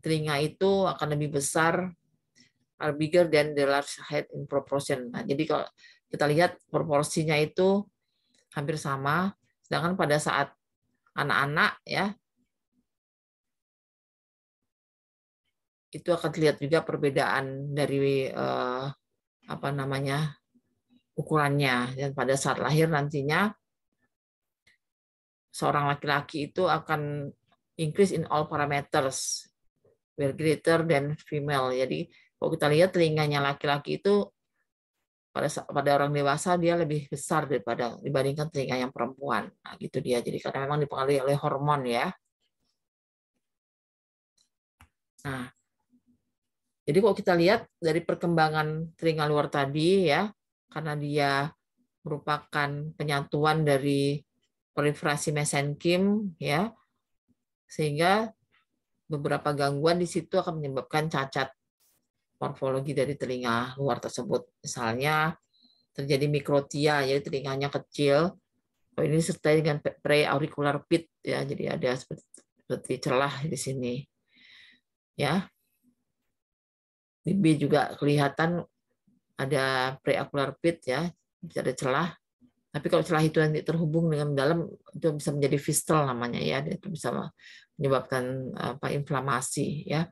telinga itu akan lebih besar are bigger than the large head in proportion. Nah, jadi kalau kita lihat proporsinya itu hampir sama, sedangkan pada saat anak-anak ya itu akan terlihat juga perbedaan dari eh, apa namanya ukurannya dan pada saat lahir nantinya seorang laki-laki itu akan increase in all parameters were greater than female. Jadi kalau kita lihat telinganya laki-laki itu pada pada orang dewasa dia lebih besar daripada dibandingkan telinga yang perempuan. Nah, gitu dia. Jadi karena memang dipengaruhi oleh hormon ya. Nah, jadi kalau kita lihat dari perkembangan telinga luar tadi ya, karena dia merupakan penyatuan dari proliferasi mesenkim ya, sehingga beberapa gangguan di situ akan menyebabkan cacat morfologi dari telinga luar tersebut. Misalnya terjadi mikrotia, jadi ya, telinganya kecil. Oh, ini disertai dengan preauricular pit ya, jadi ada seperti celah di sini. Ya. Di juga kelihatan ada preakular pit ya, bisa ada celah. Tapi kalau celah itu nanti terhubung dengan dalam itu bisa menjadi fistel namanya ya, itu bisa menyebabkan apa inflamasi ya.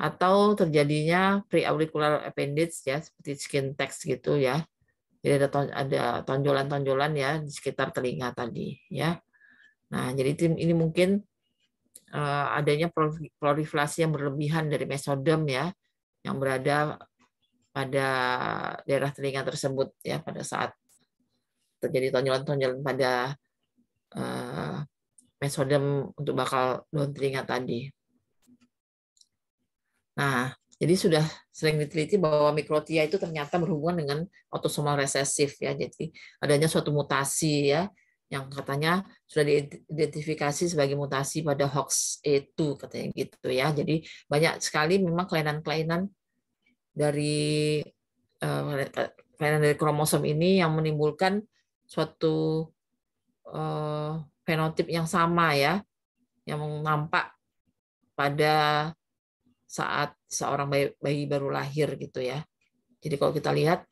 Atau terjadinya preauricular appendage ya seperti skin text gitu ya. Jadi ada ada tonjolan-tonjolan ya di sekitar telinga tadi ya. Nah, jadi tim ini mungkin eh, adanya proliferasi yang berlebihan dari mesodem ya yang berada pada daerah telinga tersebut ya pada saat terjadi tonjolan-tonjolan pada uh, mesodem untuk bakal daun telinga tadi. Nah, jadi sudah sering diteliti bahwa mikrotia itu ternyata berhubungan dengan autosomal resesif ya. Jadi adanya suatu mutasi ya yang katanya sudah diidentifikasi sebagai mutasi pada hoax itu katanya gitu ya. Jadi banyak sekali memang kelainan-kelainan dari eh, kelainan dari kromosom ini yang menimbulkan suatu eh, fenotip yang sama ya, yang nampak pada saat seorang bayi, bayi baru lahir gitu ya. Jadi kalau kita lihat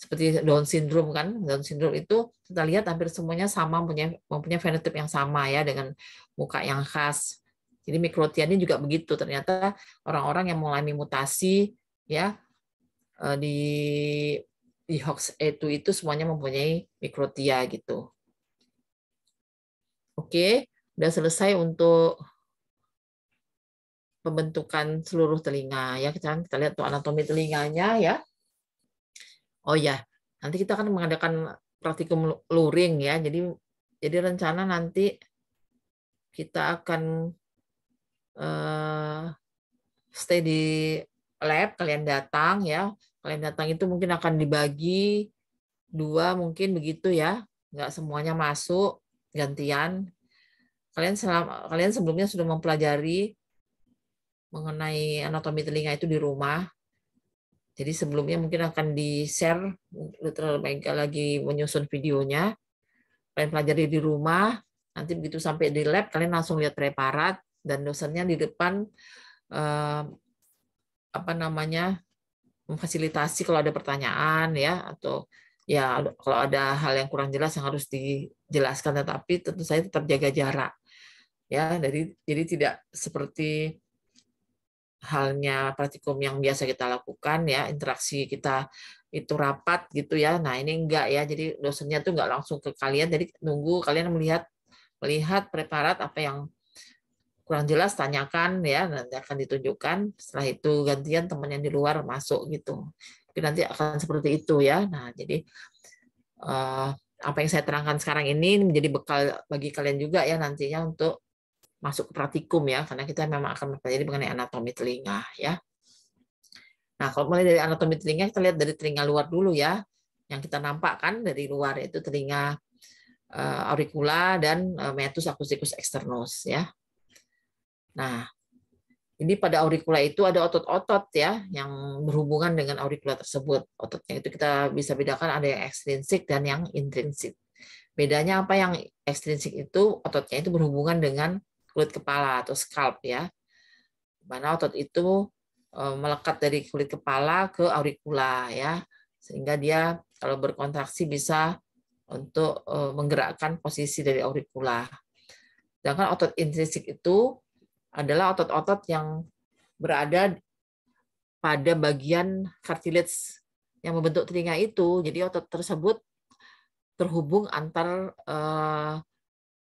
seperti Down syndrome kan Down syndrome itu kita lihat hampir semuanya sama punya mempunyai fenotip yang sama ya dengan muka yang khas jadi ini juga begitu ternyata orang-orang yang mengalami mutasi ya eh, di di hoax itu itu semuanya mempunyai mikrotia gitu oke udah selesai untuk pembentukan seluruh telinga ya kita kita lihat tuh anatomi telinganya ya Oh ya, nanti kita akan mengadakan praktikum luring ya. Jadi jadi rencana nanti kita akan uh, stay di lab, kalian datang ya. Kalian datang itu mungkin akan dibagi dua mungkin begitu ya. Nggak semuanya masuk, gantian. Kalian selama, kalian sebelumnya sudah mempelajari mengenai anatomi telinga itu di rumah. Jadi sebelumnya mungkin akan di-share, literal Mega lagi menyusun videonya, kalian pelajari di rumah, nanti begitu sampai di lab, kalian langsung lihat preparat, dan dosennya di depan, eh, apa namanya, memfasilitasi kalau ada pertanyaan, ya, atau ya kalau ada hal yang kurang jelas yang harus dijelaskan tetapi tentu saya tetap jaga jarak ya dari jadi tidak seperti halnya praktikum yang biasa kita lakukan ya interaksi kita itu rapat gitu ya nah ini enggak ya jadi dosennya tuh enggak langsung ke kalian jadi nunggu kalian melihat melihat preparat apa yang kurang jelas tanyakan ya nanti akan ditunjukkan setelah itu gantian teman yang di luar masuk gitu jadi nanti akan seperti itu ya nah jadi eh, apa yang saya terangkan sekarang ini menjadi bekal bagi kalian juga ya nantinya untuk masuk ke praktikum ya, karena kita memang akan mempelajari mengenai anatomi telinga ya. Nah, kalau mulai dari anatomi telinga, kita lihat dari telinga luar dulu ya, yang kita nampak kan dari luar itu telinga eh, aurikula dan eh, metus acousticus externus ya. Nah, ini pada aurikula itu ada otot-otot ya yang berhubungan dengan aurikula tersebut. Ototnya itu kita bisa bedakan ada yang ekstrinsik dan yang intrinsik. Bedanya apa yang ekstrinsik itu ototnya itu berhubungan dengan kulit kepala atau scalp ya. Mana otot itu e, melekat dari kulit kepala ke aurikula ya. Sehingga dia kalau berkontraksi bisa untuk e, menggerakkan posisi dari aurikula. Sedangkan otot intrinsik itu adalah otot-otot yang berada pada bagian cartilage yang membentuk telinga itu. Jadi otot tersebut terhubung antar e,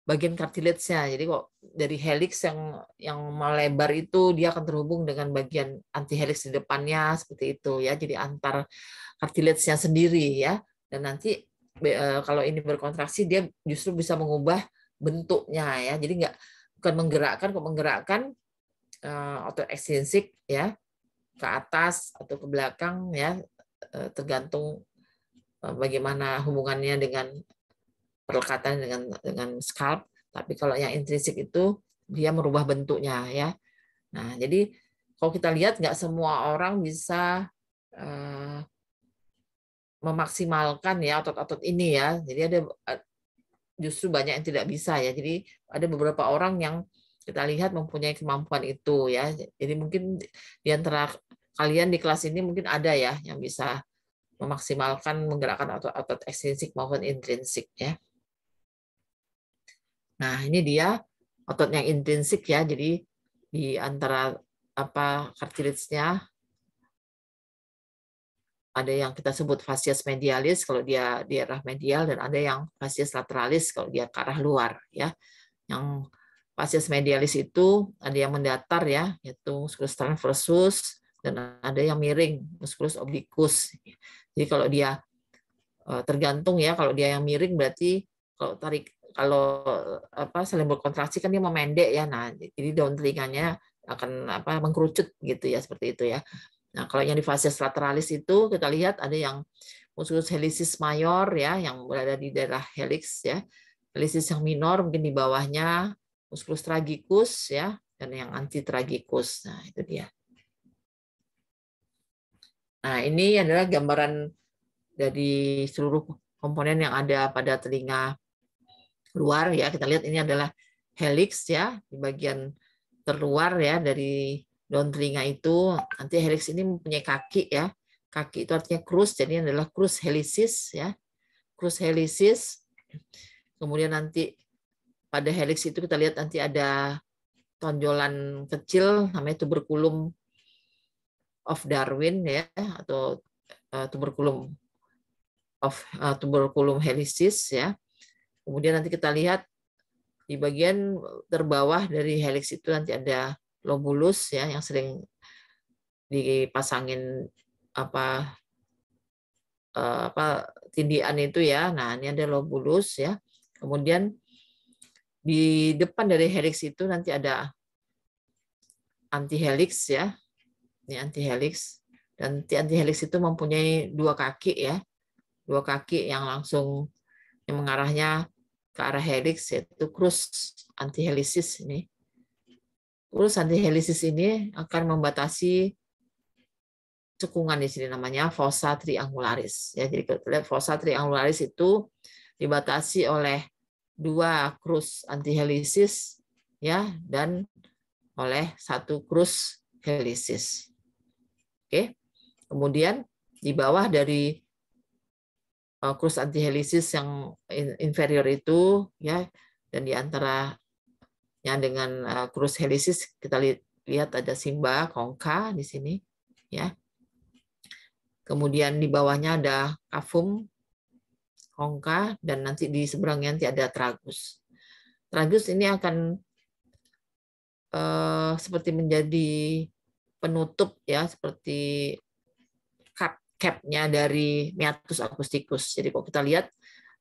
bagian cartilage-nya. Jadi kok dari helix yang yang melebar itu dia akan terhubung dengan bagian anti helix di depannya seperti itu ya. Jadi antar cartilage-nya sendiri ya. Dan nanti e, kalau ini berkontraksi dia justru bisa mengubah bentuknya ya. Jadi nggak bukan menggerakkan kok menggerakkan uh, otot ya ke atas atau ke belakang ya e, tergantung bagaimana hubungannya dengan perlekatan dengan dengan scalp, tapi kalau yang intrinsik itu dia merubah bentuknya ya. Nah, jadi kalau kita lihat nggak semua orang bisa uh, memaksimalkan ya otot-otot ini ya. Jadi ada eh, justru banyak yang tidak bisa ya. Jadi ada beberapa orang yang kita lihat mempunyai kemampuan itu ya. Jadi mungkin di antara kalian di kelas ini mungkin ada ya yang bisa memaksimalkan menggerakkan otot-otot ekstrinsik maupun intrinsik ya. Nah, ini dia otot yang intrinsik ya. Jadi di antara apa cartilage ada yang kita sebut fasies medialis kalau dia di arah medial dan ada yang fasies lateralis kalau dia ke arah luar ya. Yang fasies medialis itu ada yang mendatar ya, yaitu musculus transversus dan ada yang miring, musculus obliquus. Jadi kalau dia eh, tergantung ya, kalau dia yang miring berarti kalau tarik kalau apa selembut kontraksi kan dia memendek ya nah jadi daun telinganya akan apa mengkerucut gitu ya seperti itu ya nah kalau yang di fase lateralis itu kita lihat ada yang musculus helicis mayor ya yang berada di daerah helix ya helicis yang minor mungkin di bawahnya musculus tragicus ya dan yang anti tragicus nah itu dia Nah, ini adalah gambaran dari seluruh komponen yang ada pada telinga keluar ya kita lihat ini adalah helix ya di bagian terluar ya dari daun telinga itu nanti helix ini mempunyai kaki ya kaki itu artinya cruise jadi ini adalah cruise helisis ya cruise helisis kemudian nanti pada helix itu kita lihat nanti ada tonjolan kecil namanya tuberkulum of Darwin ya atau uh, tuberkulum of uh, tuberkulum helisis ya Kemudian nanti kita lihat di bagian terbawah dari helix itu nanti ada lobulus ya yang sering dipasangin apa eh, apa tindian itu ya. Nah, ini ada lobulus ya. Kemudian di depan dari helix itu nanti ada anti helix ya. Ini anti helix dan anti helix itu mempunyai dua kaki ya. Dua kaki yang langsung yang mengarahnya ke arah helix yaitu krus antihelisis ini. Krus antihelisis ini akan membatasi cekungan di sini namanya fossa triangularis. Ya, jadi fossa triangularis itu dibatasi oleh dua krus antihelisis ya dan oleh satu krus helisis. Oke. Kemudian di bawah dari krus uh, antihelisis yang inferior itu ya dan di antara antaranya dengan krus uh, helisis kita lihat ada simba kongka di sini ya. Kemudian di bawahnya ada kafum kongka dan nanti di seberangnya nanti ada tragus. Tragus ini akan eh, seperti menjadi penutup ya seperti capnya dari Miatus akustikus. Jadi kalau kita lihat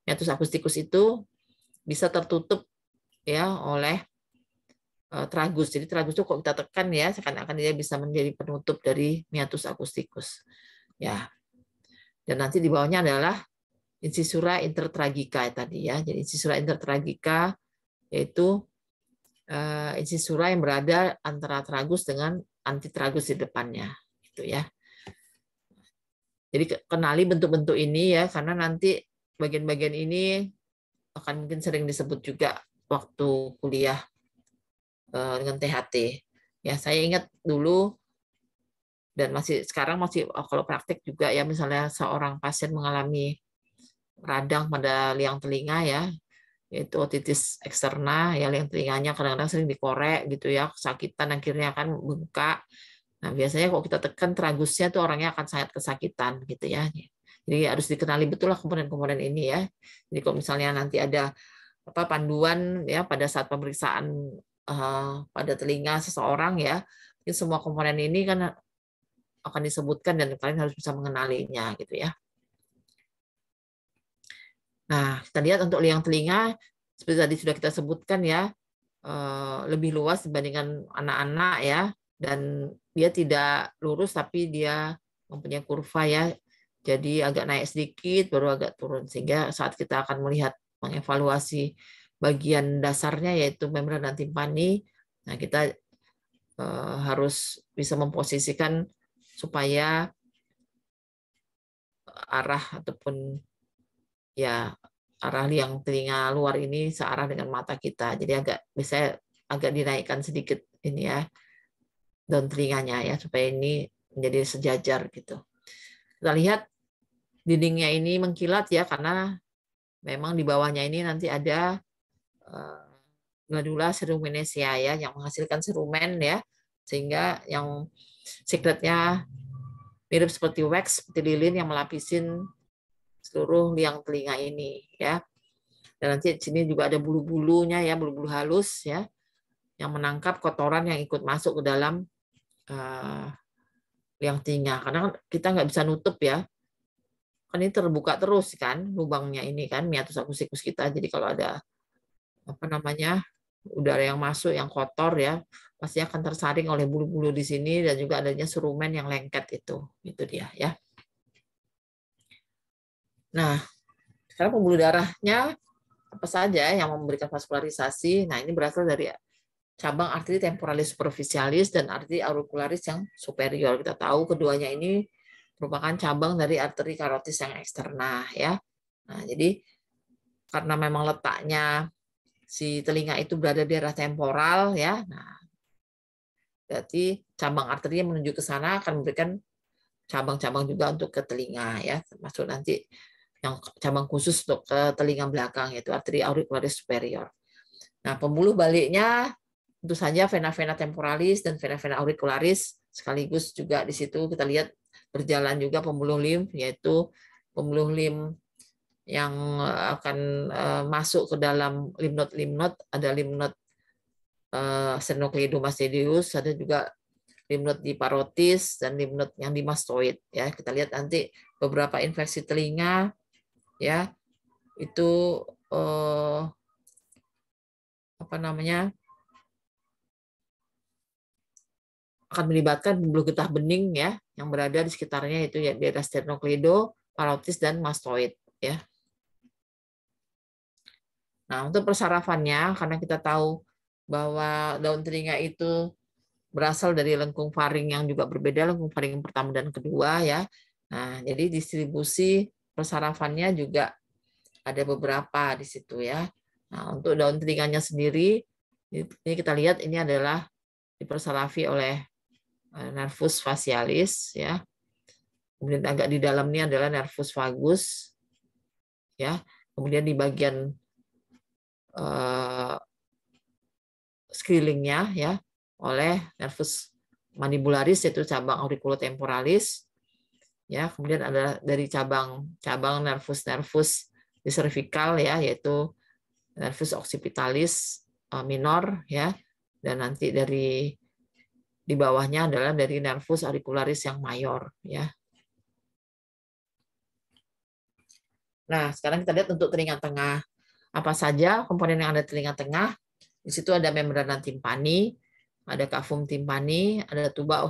Miatus akustikus itu bisa tertutup ya oleh eh, tragus. Jadi tragus itu kalau kita tekan ya seakan-akan dia bisa menjadi penutup dari miatus akustikus. Ya. Dan nanti di bawahnya adalah intertragika intertragica tadi ya. Jadi insisura intertragika yaitu uh, eh, insisura yang berada antara tragus dengan antitragus di depannya gitu ya. Jadi kenali bentuk-bentuk ini ya, karena nanti bagian-bagian ini akan mungkin sering disebut juga waktu kuliah eh, dengan THT. Ya, saya ingat dulu dan masih sekarang masih oh, kalau praktik juga ya misalnya seorang pasien mengalami radang pada liang telinga ya yaitu otitis eksterna ya liang telinganya kadang-kadang sering dikorek gitu ya kesakitan akhirnya kan bengkak Nah, biasanya kalau kita tekan tragusnya tuh orangnya akan sangat kesakitan gitu ya. Jadi harus dikenali betul lah komponen-komponen ini ya. Jadi kalau misalnya nanti ada apa panduan ya pada saat pemeriksaan uh, pada telinga seseorang ya, semua komponen ini kan akan disebutkan dan kalian harus bisa mengenalinya gitu ya. Nah, kita lihat untuk liang telinga seperti tadi sudah kita sebutkan ya, eh, lebih luas dibandingkan anak-anak ya dan dia tidak lurus tapi dia mempunyai kurva ya. Jadi agak naik sedikit baru agak turun sehingga saat kita akan melihat mengevaluasi bagian dasarnya yaitu membran dan timpani, nah kita eh, harus bisa memposisikan supaya arah ataupun ya arah yang telinga luar ini searah dengan mata kita. Jadi agak bisa agak dinaikkan sedikit ini ya daun telinganya ya supaya ini menjadi sejajar gitu. Kita lihat dindingnya ini mengkilat ya karena memang di bawahnya ini nanti ada eh, gladula seruminesia ya yang menghasilkan serumen ya sehingga yang secretnya mirip seperti wax seperti lilin yang melapisin seluruh liang telinga ini ya dan nanti di sini juga ada bulu-bulunya ya bulu-bulu halus ya yang menangkap kotoran yang ikut masuk ke dalam uh, yang tinggal karena kan kita nggak bisa nutup ya kan ini terbuka terus kan lubangnya ini kan miatus akustikus kita jadi kalau ada apa namanya udara yang masuk yang kotor ya pasti akan tersaring oleh bulu-bulu di sini dan juga adanya serumen yang lengket itu itu dia ya nah sekarang pembuluh darahnya apa saja yang memberikan vaskularisasi nah ini berasal dari cabang arteri temporalis superficialis dan arteri auricularis yang superior. Kita tahu keduanya ini merupakan cabang dari arteri karotis yang eksternal ya. Nah, jadi karena memang letaknya si telinga itu berada di daerah temporal ya. Nah, berarti cabang arteri yang menuju ke sana akan memberikan cabang-cabang juga untuk ke telinga ya, termasuk nanti yang cabang khusus untuk ke telinga belakang yaitu arteri auricularis superior. Nah, pembuluh baliknya Tentu saja vena-vena temporalis dan vena-vena auricularis sekaligus juga di situ kita lihat berjalan juga pembuluh lim yaitu pembuluh lim yang eh, akan eh, masuk ke dalam limnot limnot ada limnot eh, sternocleidomastoideus ada juga limnot di parotis dan limnot yang di mastoid ya kita lihat nanti beberapa infeksi telinga ya itu eh, apa namanya akan melibatkan bulu getah bening ya yang berada di sekitarnya itu ya di atas sternocleido, parotis dan mastoid ya. Nah, untuk persarafannya karena kita tahu bahwa daun telinga itu berasal dari lengkung faring yang juga berbeda lengkung faring pertama dan kedua ya. Nah, jadi distribusi persarafannya juga ada beberapa di situ ya. Nah, untuk daun telinganya sendiri ini kita lihat ini adalah dipersarafi oleh Eh, nervus facialis ya. Kemudian agak di dalamnya adalah nervus vagus ya. Kemudian di bagian uh, eh, skrillingnya ya oleh nervus mandibularis yaitu cabang auriculotemporalis ya kemudian ada dari cabang cabang nervus nervus di cervical ya yaitu nervus occipitalis eh, minor ya dan nanti dari di bawahnya adalah dari nervus auricularis yang mayor ya. Nah, sekarang kita lihat untuk telinga tengah. Apa saja komponen yang ada di telinga tengah? Di situ ada membrana timpani, ada kafum timpani, ada tuba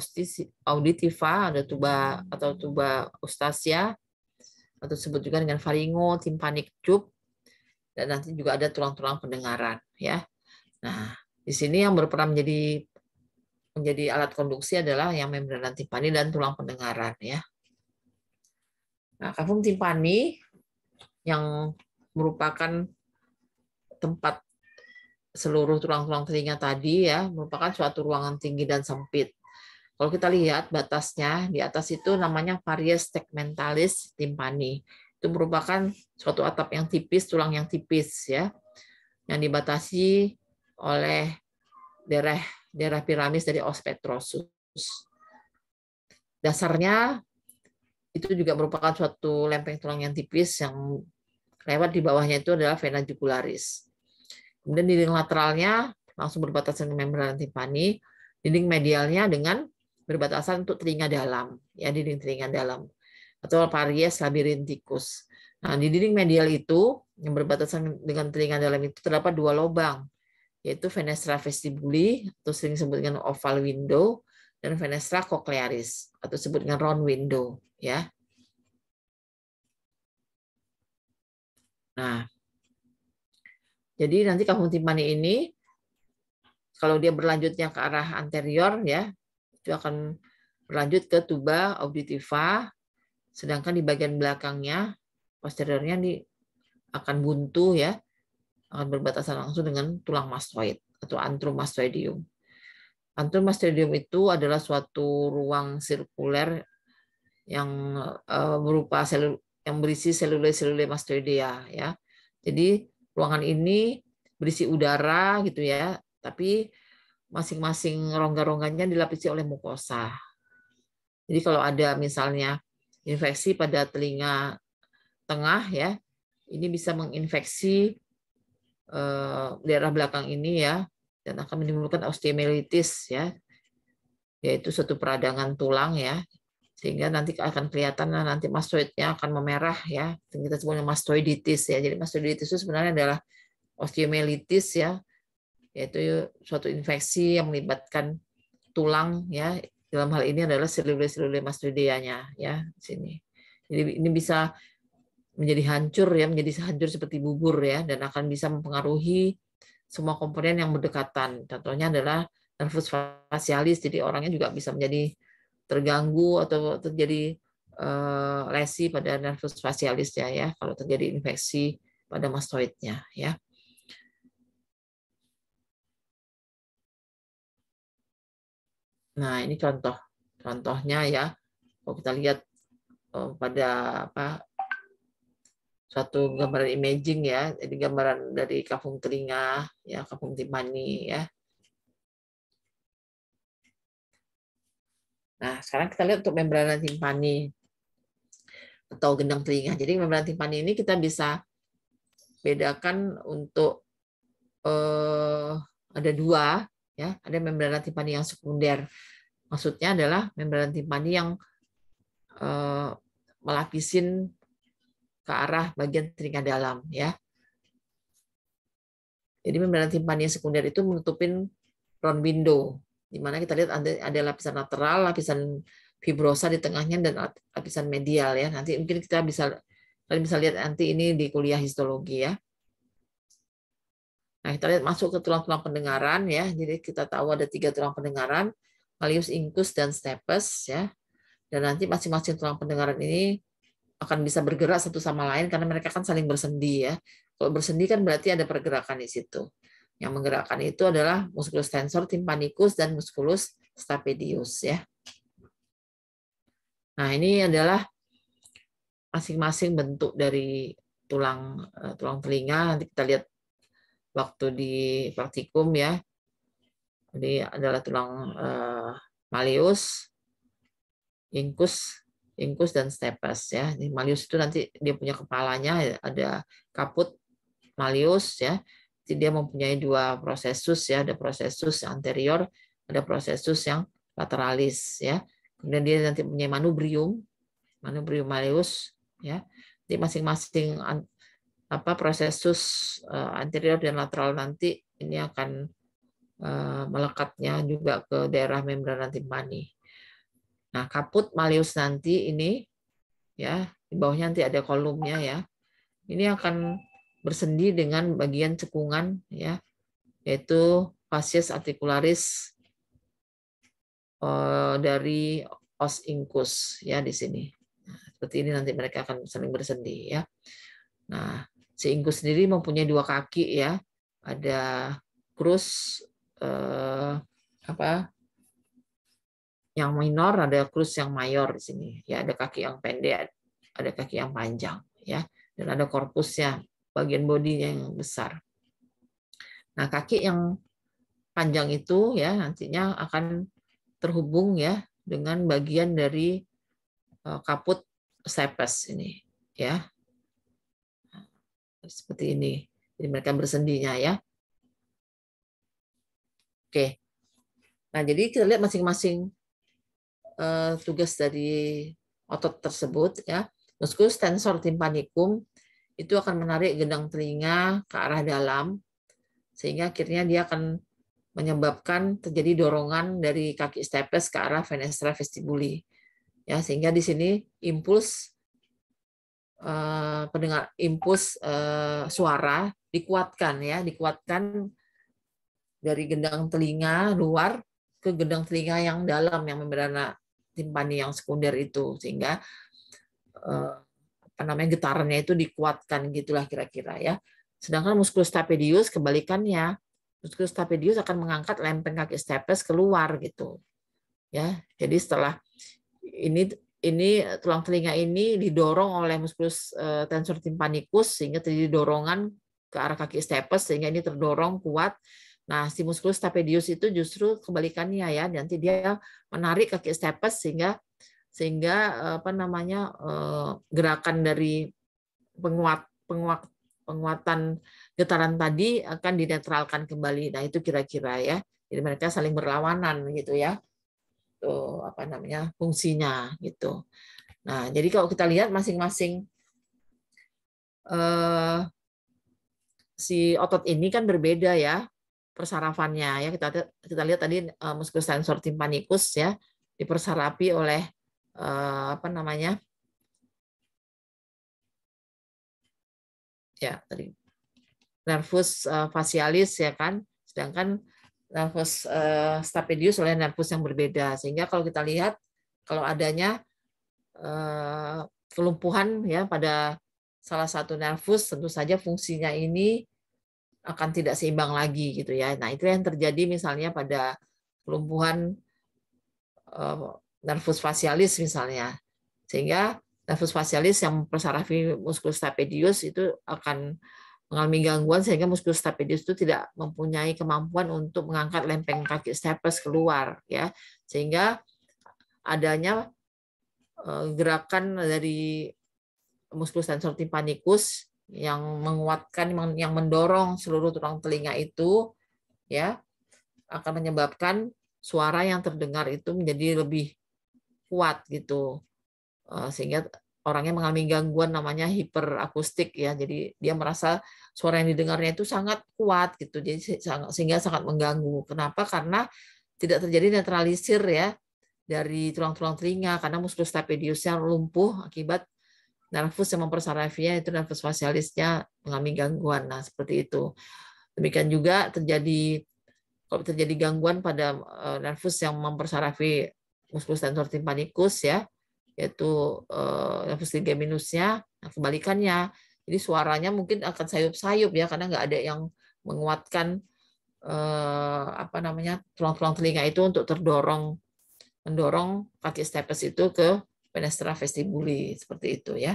auditiva, ada tuba atau tuba ustasia, atau disebut juga dengan faringo timpanic tube, dan nanti juga ada tulang-tulang pendengaran ya. Nah, di sini yang berperan menjadi menjadi alat konduksi adalah yang membran timpani dan tulang pendengaran ya. Nah, kafum timpani yang merupakan tempat seluruh tulang-tulang telinga tadi ya merupakan suatu ruangan tinggi dan sempit. Kalau kita lihat batasnya di atas itu namanya varies tegmentalis timpani. Itu merupakan suatu atap yang tipis, tulang yang tipis ya, yang dibatasi oleh daerah daerah piramis dari ospetrosus Dasarnya itu juga merupakan suatu lempeng tulang yang tipis yang lewat di bawahnya itu adalah vena jugularis. Kemudian dinding lateralnya langsung berbatasan dengan membran timpani, dinding medialnya dengan berbatasan untuk telinga dalam, ya dinding telinga dalam atau paries labirintikus. Nah, di dinding medial itu yang berbatasan dengan telinga dalam itu terdapat dua lobang yaitu fenestra vestibuli atau sering disebut dengan oval window dan fenestra cochlearis atau disebut dengan round window
ya. Nah,
jadi nanti kampung timpani ini kalau dia berlanjutnya ke arah anterior ya, itu akan berlanjut ke tuba auditiva, sedangkan di bagian belakangnya posteriornya ini akan buntu ya, akan berbatasan langsung dengan tulang mastoid atau antrum mastoidium. Antrum mastoidium itu adalah suatu ruang sirkuler yang eh, berupa selul yang berisi selule-selule mastoidea ya. Jadi ruangan ini berisi udara gitu ya, tapi masing-masing rongga-rongganya dilapisi oleh mukosa. Jadi kalau ada misalnya infeksi pada telinga tengah ya, ini bisa menginfeksi Eh, daerah belakang ini ya dan akan menimbulkan osteomyelitis ya yaitu suatu peradangan tulang ya sehingga nanti akan kelihatan nanti mastoidnya akan memerah ya kita sebutnya mastoiditis ya jadi mastoiditis itu sebenarnya adalah osteomyelitis ya yaitu suatu infeksi yang melibatkan tulang ya dalam hal ini adalah seluler-seluler mastoidianya ya sini jadi ini bisa menjadi hancur ya, menjadi hancur seperti bubur ya, dan akan bisa mempengaruhi semua komponen yang berdekatan. Contohnya adalah nervus fasialis, jadi orangnya juga bisa menjadi terganggu atau terjadi uh, lesi pada nervus fasialisnya ya, kalau terjadi
infeksi pada mastoidnya ya. Nah, ini contoh. Contohnya ya, kalau kita lihat eh, pada apa
suatu gambaran imaging ya, jadi gambaran dari kampung telinga, ya kampung timani ya. Nah, sekarang kita lihat untuk membran timpani atau gendang telinga. Jadi membran timpani ini kita bisa bedakan untuk eh, ada dua ya, ada membran timpani yang sekunder. Maksudnya adalah membran timpani yang eh, melapisin ke arah bagian telinga dalam ya. Jadi membran timpani sekunder itu menutupin round window di mana kita lihat ada, ada lapisan lateral, lapisan fibrosa di tengahnya dan lapisan medial ya. Nanti mungkin kita bisa kalian bisa lihat nanti ini di kuliah histologi ya. Nah, kita lihat masuk ke tulang-tulang pendengaran ya. Jadi kita tahu ada tiga tulang pendengaran, malleus incus dan stapes ya. Dan nanti masing-masing tulang pendengaran ini akan bisa bergerak satu sama lain karena mereka kan saling bersendi ya. Kalau bersendi kan berarti ada pergerakan di situ. Yang menggerakkan itu adalah musculus tensor tympanicus dan musculus stapedius ya. Nah, ini adalah masing-masing bentuk dari tulang eh, tulang telinga. Nanti kita lihat waktu di praktikum ya. Ini adalah tulang uh, eh, malleus, incus, Inkus dan stepes ya. Di Malius itu nanti dia punya kepalanya ada kaput Malius ya. Jadi dia mempunyai dua prosesus ya, ada prosesus anterior, ada prosesus yang lateralis ya. Kemudian dia nanti punya manubrium, manubrium Malius ya. Jadi masing-masing apa prosesus eh, anterior dan lateral nanti ini akan eh, melekatnya juga ke daerah membran timpani. Nah, kaput malius nanti ini ya, di bawahnya nanti ada kolomnya ya. Ini akan bersendi dengan bagian cekungan ya, yaitu fascius articularis eh, dari os incus ya di sini. Nah, seperti ini nanti mereka akan saling bersendi ya. Nah, si incus sendiri mempunyai dua kaki ya. Ada krus eh, apa yang minor, ada krus yang mayor di sini. Ya, ada kaki yang pendek, ada kaki yang panjang, ya, dan ada korpusnya, bagian bodinya yang besar. Nah, kaki yang panjang itu ya nantinya akan terhubung ya dengan bagian dari eh, kaput sepes ini, ya. Seperti ini. Jadi mereka bersendinya ya. Oke. Nah, jadi kita lihat masing-masing uh, tugas dari otot tersebut ya. muskus tensor timpanikum itu akan menarik gendang telinga ke arah dalam sehingga akhirnya dia akan menyebabkan terjadi dorongan dari kaki stapes ke arah fenestra vestibuli. Ya, sehingga di sini impuls uh, pendengar impuls uh, suara dikuatkan ya, dikuatkan dari gendang telinga luar ke gendang telinga yang dalam yang membrana timpani yang sekunder itu sehingga eh, apa namanya getarannya itu dikuatkan gitulah kira-kira ya. Sedangkan musculus stapedius kebalikannya, musculus stapedius akan mengangkat lempeng kaki stapes keluar gitu. Ya, jadi setelah ini ini tulang telinga ini didorong oleh musculus eh, tensor timpanikus sehingga terjadi dorongan ke arah kaki stapes sehingga ini terdorong kuat Nah, si musculus stapedius itu justru kebalikannya ya, nanti dia menarik kaki stapes sehingga sehingga eh, apa namanya eh, gerakan dari penguat penguat penguatan getaran tadi akan dinetralkan kembali. Nah, itu kira-kira ya. Jadi mereka saling berlawanan gitu ya. Tuh, apa namanya? fungsinya gitu. Nah, jadi kalau kita lihat masing-masing eh, si otot ini kan berbeda ya persarafannya ya kita kita lihat tadi uh, eh, muskulosensor timpanikus ya dipersarapi oleh uh, apa namanya ya tadi nervus uh, eh, facialis ya kan sedangkan nervus uh, stapedius oleh nervus yang berbeda sehingga kalau kita lihat kalau adanya uh, kelumpuhan ya pada salah satu nervus tentu saja fungsinya ini akan tidak seimbang lagi gitu ya. Nah, itu yang terjadi misalnya pada kelumpuhan uh, nervus facialis misalnya. Sehingga nervus facialis yang mempersarafi muskulus stapedius itu akan mengalami gangguan sehingga muskulus stapedius itu tidak mempunyai kemampuan untuk mengangkat lempeng kaki stapes keluar ya. Sehingga adanya eh, gerakan dari muskulus tensor timpanikus yang menguatkan yang mendorong seluruh tulang telinga itu ya akan menyebabkan suara yang terdengar itu menjadi lebih kuat gitu eh, sehingga orangnya mengalami gangguan namanya hiperakustik ya jadi dia merasa suara yang didengarnya itu sangat kuat gitu jadi sehingga sangat mengganggu kenapa karena tidak terjadi netralisir ya dari tulang-tulang telinga karena musculus stapediusnya lumpuh akibat nervus yang mempersarafinya itu nervus fasialisnya mengalami gangguan. Nah, seperti itu. Demikian juga terjadi kalau terjadi gangguan pada eh, nervus yang mempersarafi musculus tensor timpanikus ya, yaitu uh, nervus ligaminusnya. Nah, kebalikannya, jadi suaranya mungkin akan sayup-sayup ya karena nggak ada yang menguatkan eh, apa namanya tulang-tulang telinga itu untuk terdorong mendorong kaki stepes itu ke Penestra vestibuli seperti itu ya.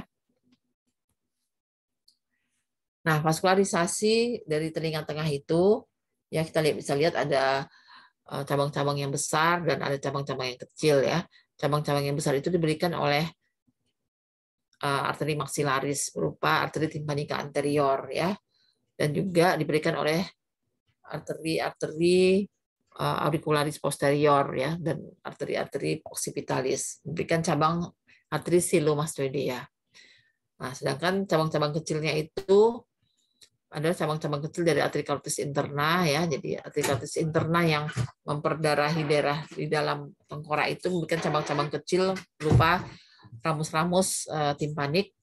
Nah, vaskularisasi dari telinga tengah itu ya kita lihat bisa lihat ada eh, cabang-cabang yang besar dan ada cabang-cabang yang kecil ya. Cabang-cabang yang besar itu diberikan oleh eh, arteri maksilaris berupa arteri timpanika anterior ya dan juga diberikan oleh arteri-arteri Eh, auricularis posterior ya dan arteri-arteri occipitalis memberikan cabang arteri silomastoidea. Ya. Nah, sedangkan cabang-cabang kecilnya itu adalah cabang-cabang kecil dari arteri carotis interna ya. Jadi arteri carotis interna yang memperdarahi daerah di dalam tengkorak itu memberikan cabang-cabang kecil berupa ramus-ramus eh, timpanik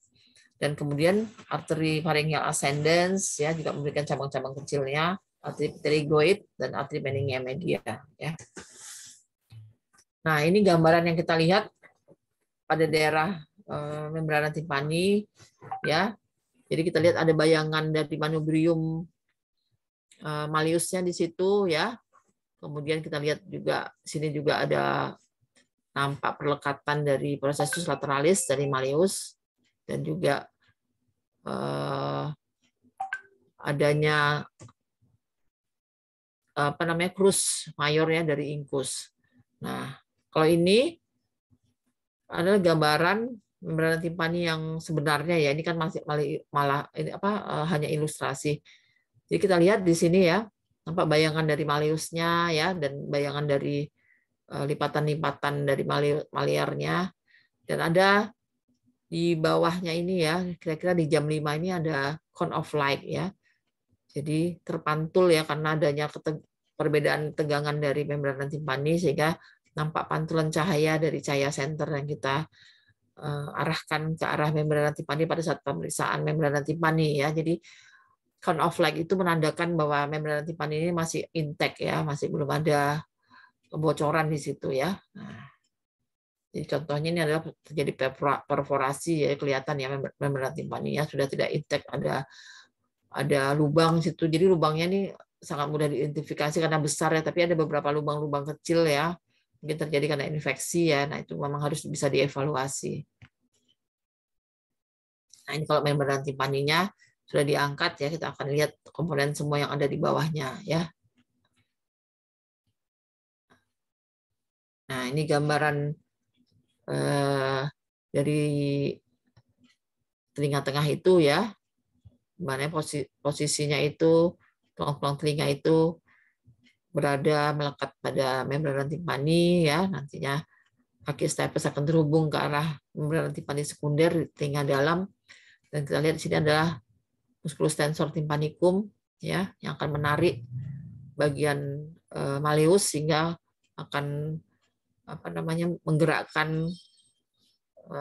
dan kemudian arteri faringial ascendens ya juga memberikan cabang-cabang kecilnya arteri pterygoid dan arteri meningia media ya. Nah, ini gambaran yang kita lihat pada daerah eh, membrana timpani ya. Jadi kita lihat ada bayangan dari manubrium eh, maliusnya di situ ya. Kemudian kita lihat juga sini juga ada nampak perlekatan dari prosesus lateralis dari malius dan juga eh, adanya apa namanya krus mayornya dari ingkus. Nah, kalau ini adalah gambaran membran timpani yang sebenarnya ya ini kan masih malah ini apa eh, hanya ilustrasi. Jadi kita lihat di sini ya nampak bayangan dari maliusnya ya dan bayangan dari eh, lipatan-lipatan dari maliarnya dan ada di bawahnya ini ya kira-kira di jam 5 ini ada cone of light ya jadi terpantul ya karena adanya perbedaan tegangan dari membran dan timpani sehingga nampak pantulan cahaya dari cahaya center yang kita uh, arahkan ke arah membran timpani pada saat pemeriksaan membran timpani ya. Jadi count of light itu menandakan bahwa membran timpani ini masih intact ya, masih belum ada kebocoran di situ ya. Nah, jadi contohnya ini adalah terjadi perforasi ya kelihatan ya membran antipani ya sudah tidak intact ada ada lubang situ. Jadi lubangnya ini sangat mudah diidentifikasi karena besar ya, tapi ada beberapa lubang-lubang kecil ya. Mungkin terjadi karena infeksi ya. Nah, itu memang harus bisa dievaluasi. Nah, ini kalau membran timpaninya sudah diangkat ya, kita akan lihat komponen semua yang ada di bawahnya ya.
Nah, ini gambaran
eh, dari telinga tengah itu ya mana ya, posi, posisinya itu tulang-tulang telinga itu berada melekat pada membran timpani ya nantinya kaki stapes akan terhubung ke arah membran timpani sekunder di telinga dalam dan kita lihat di sini adalah musculus tensor timpanikum ya yang akan menarik bagian e, maleus sehingga akan apa namanya menggerakkan e,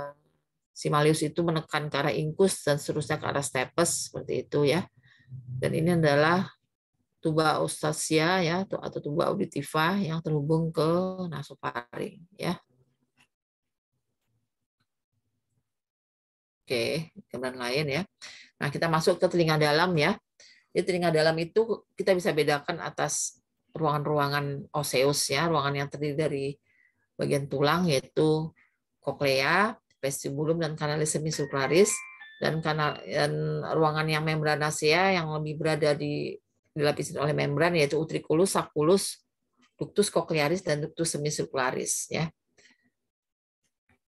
si malius itu menekan ke arah ingkus dan seterusnya ke arah stepes seperti itu ya. Dan ini adalah tuba ostasia ya atau tuba auditiva yang terhubung ke nasofaring ya. Oke, gambaran lain ya. Nah, kita masuk ke telinga dalam ya. Di telinga dalam itu kita bisa bedakan atas ruangan-ruangan oseus ya, ruangan yang terdiri dari bagian tulang yaitu koklea, vestibulum dan kanalis semisuklaris dan kanal dan ruangan yang membranacea yang lebih berada di dilapisi oleh membran yaitu utriculus, sakulus, ductus koklearis dan ductus semisuklaris ya.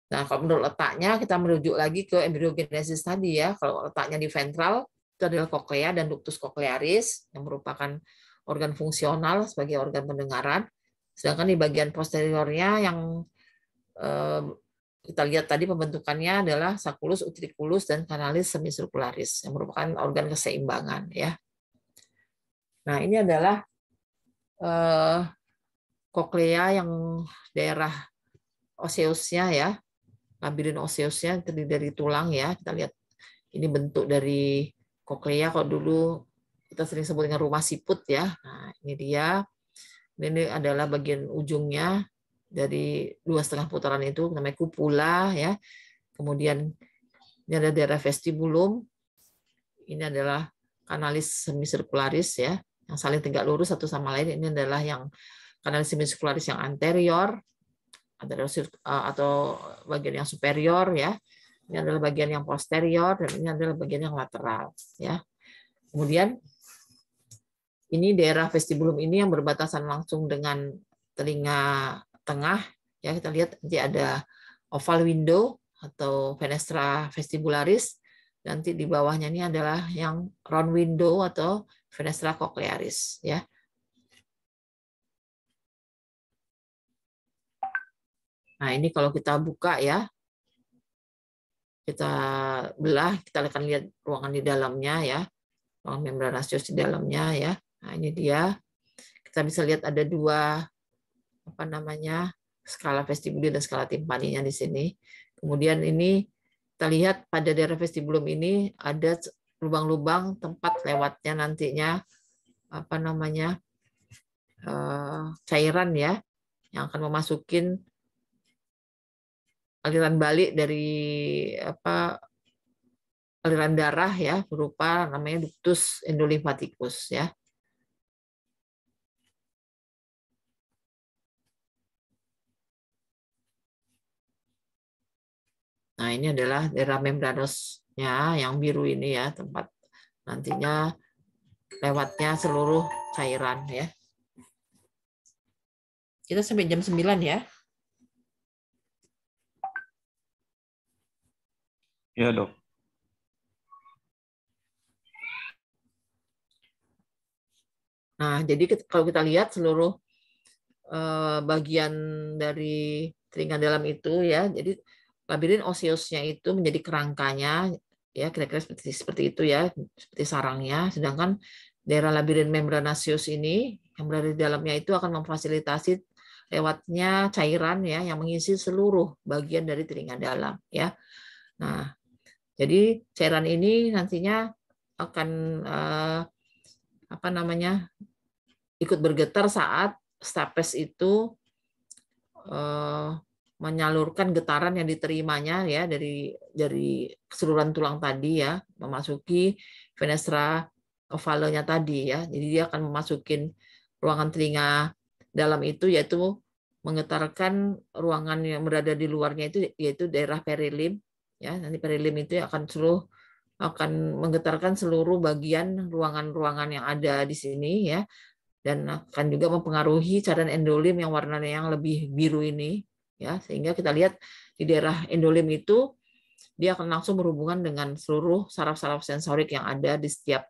Nah, kalau menurut letaknya kita merujuk lagi ke embriogenesis tadi ya. Kalau letaknya di ventral itu adalah koklea dan ductus koklearis yang merupakan organ fungsional sebagai organ pendengaran. Sedangkan di bagian posteriornya yang eh, kita lihat tadi pembentukannya adalah sakulus, utriculus, dan kanalis semisirkularis yang merupakan organ keseimbangan ya. Nah ini adalah eh, koklea yang daerah oseusnya ya, labirin oseusnya terdiri dari tulang ya. Kita lihat ini bentuk dari koklea kalau dulu kita sering sebut dengan rumah siput ya. Nah ini dia, ini adalah bagian ujungnya dari dua setengah putaran itu namanya kupula ya kemudian ini ada daerah vestibulum ini adalah kanalis semisirkularis ya yang saling tegak lurus satu sama lain ini adalah yang kanalis semisirkularis yang anterior eh, atau bagian yang superior ya ini adalah bagian yang posterior dan ini adalah bagian yang lateral ya kemudian ini daerah vestibulum ini yang berbatasan langsung dengan telinga tengah ya kita lihat nanti ada oval window atau fenestra vestibularis nanti di bawahnya ini adalah yang round window atau fenestra cochlearis ya Nah, ini kalau kita buka ya, kita belah, kita akan lihat ruangan di dalamnya ya, ruangan membranasius di dalamnya ya. Nah, ini dia. Kita bisa lihat ada dua apa namanya skala vestibulum dan skala timpaninya di sini. Kemudian ini kita lihat pada daerah vestibulum ini ada lubang-lubang tempat lewatnya nantinya apa namanya eh, cairan ya yang akan memasukin aliran balik dari apa aliran darah ya berupa
namanya ductus endolimfatikus ya.
Nah, ini adalah daerah membranosnya yang biru ini ya, tempat nantinya lewatnya seluruh cairan
ya. Kita sampai jam 9 ya. Ya, Dok. Nah, jadi kalau kita lihat seluruh
eh, bagian dari telinga dalam itu ya, jadi Labirin osiusnya itu menjadi kerangkanya ya kira-kira seperti seperti itu ya, seperti sarangnya. Sedangkan daerah labirin membranasius ini yang berada di dalamnya itu akan memfasilitasi lewatnya cairan ya yang mengisi seluruh bagian dari telinga dalam ya. Nah, jadi cairan ini nantinya akan eh, apa namanya ikut bergetar saat stapes itu eh, menyalurkan getaran yang diterimanya ya dari dari keseluruhan tulang tadi ya memasuki fenestra ovalenya tadi ya. Jadi dia akan memasukin ruangan telinga dalam itu yaitu menggetarkan ruangan yang berada di luarnya itu yaitu daerah perilim ya. Nanti perilim itu akan seluruh akan menggetarkan seluruh bagian ruangan-ruangan yang ada di sini ya dan akan juga mempengaruhi cairan endolim yang warnanya yang lebih biru ini ya sehingga kita lihat di daerah endolim itu dia akan langsung berhubungan dengan seluruh saraf-saraf sensorik yang ada di setiap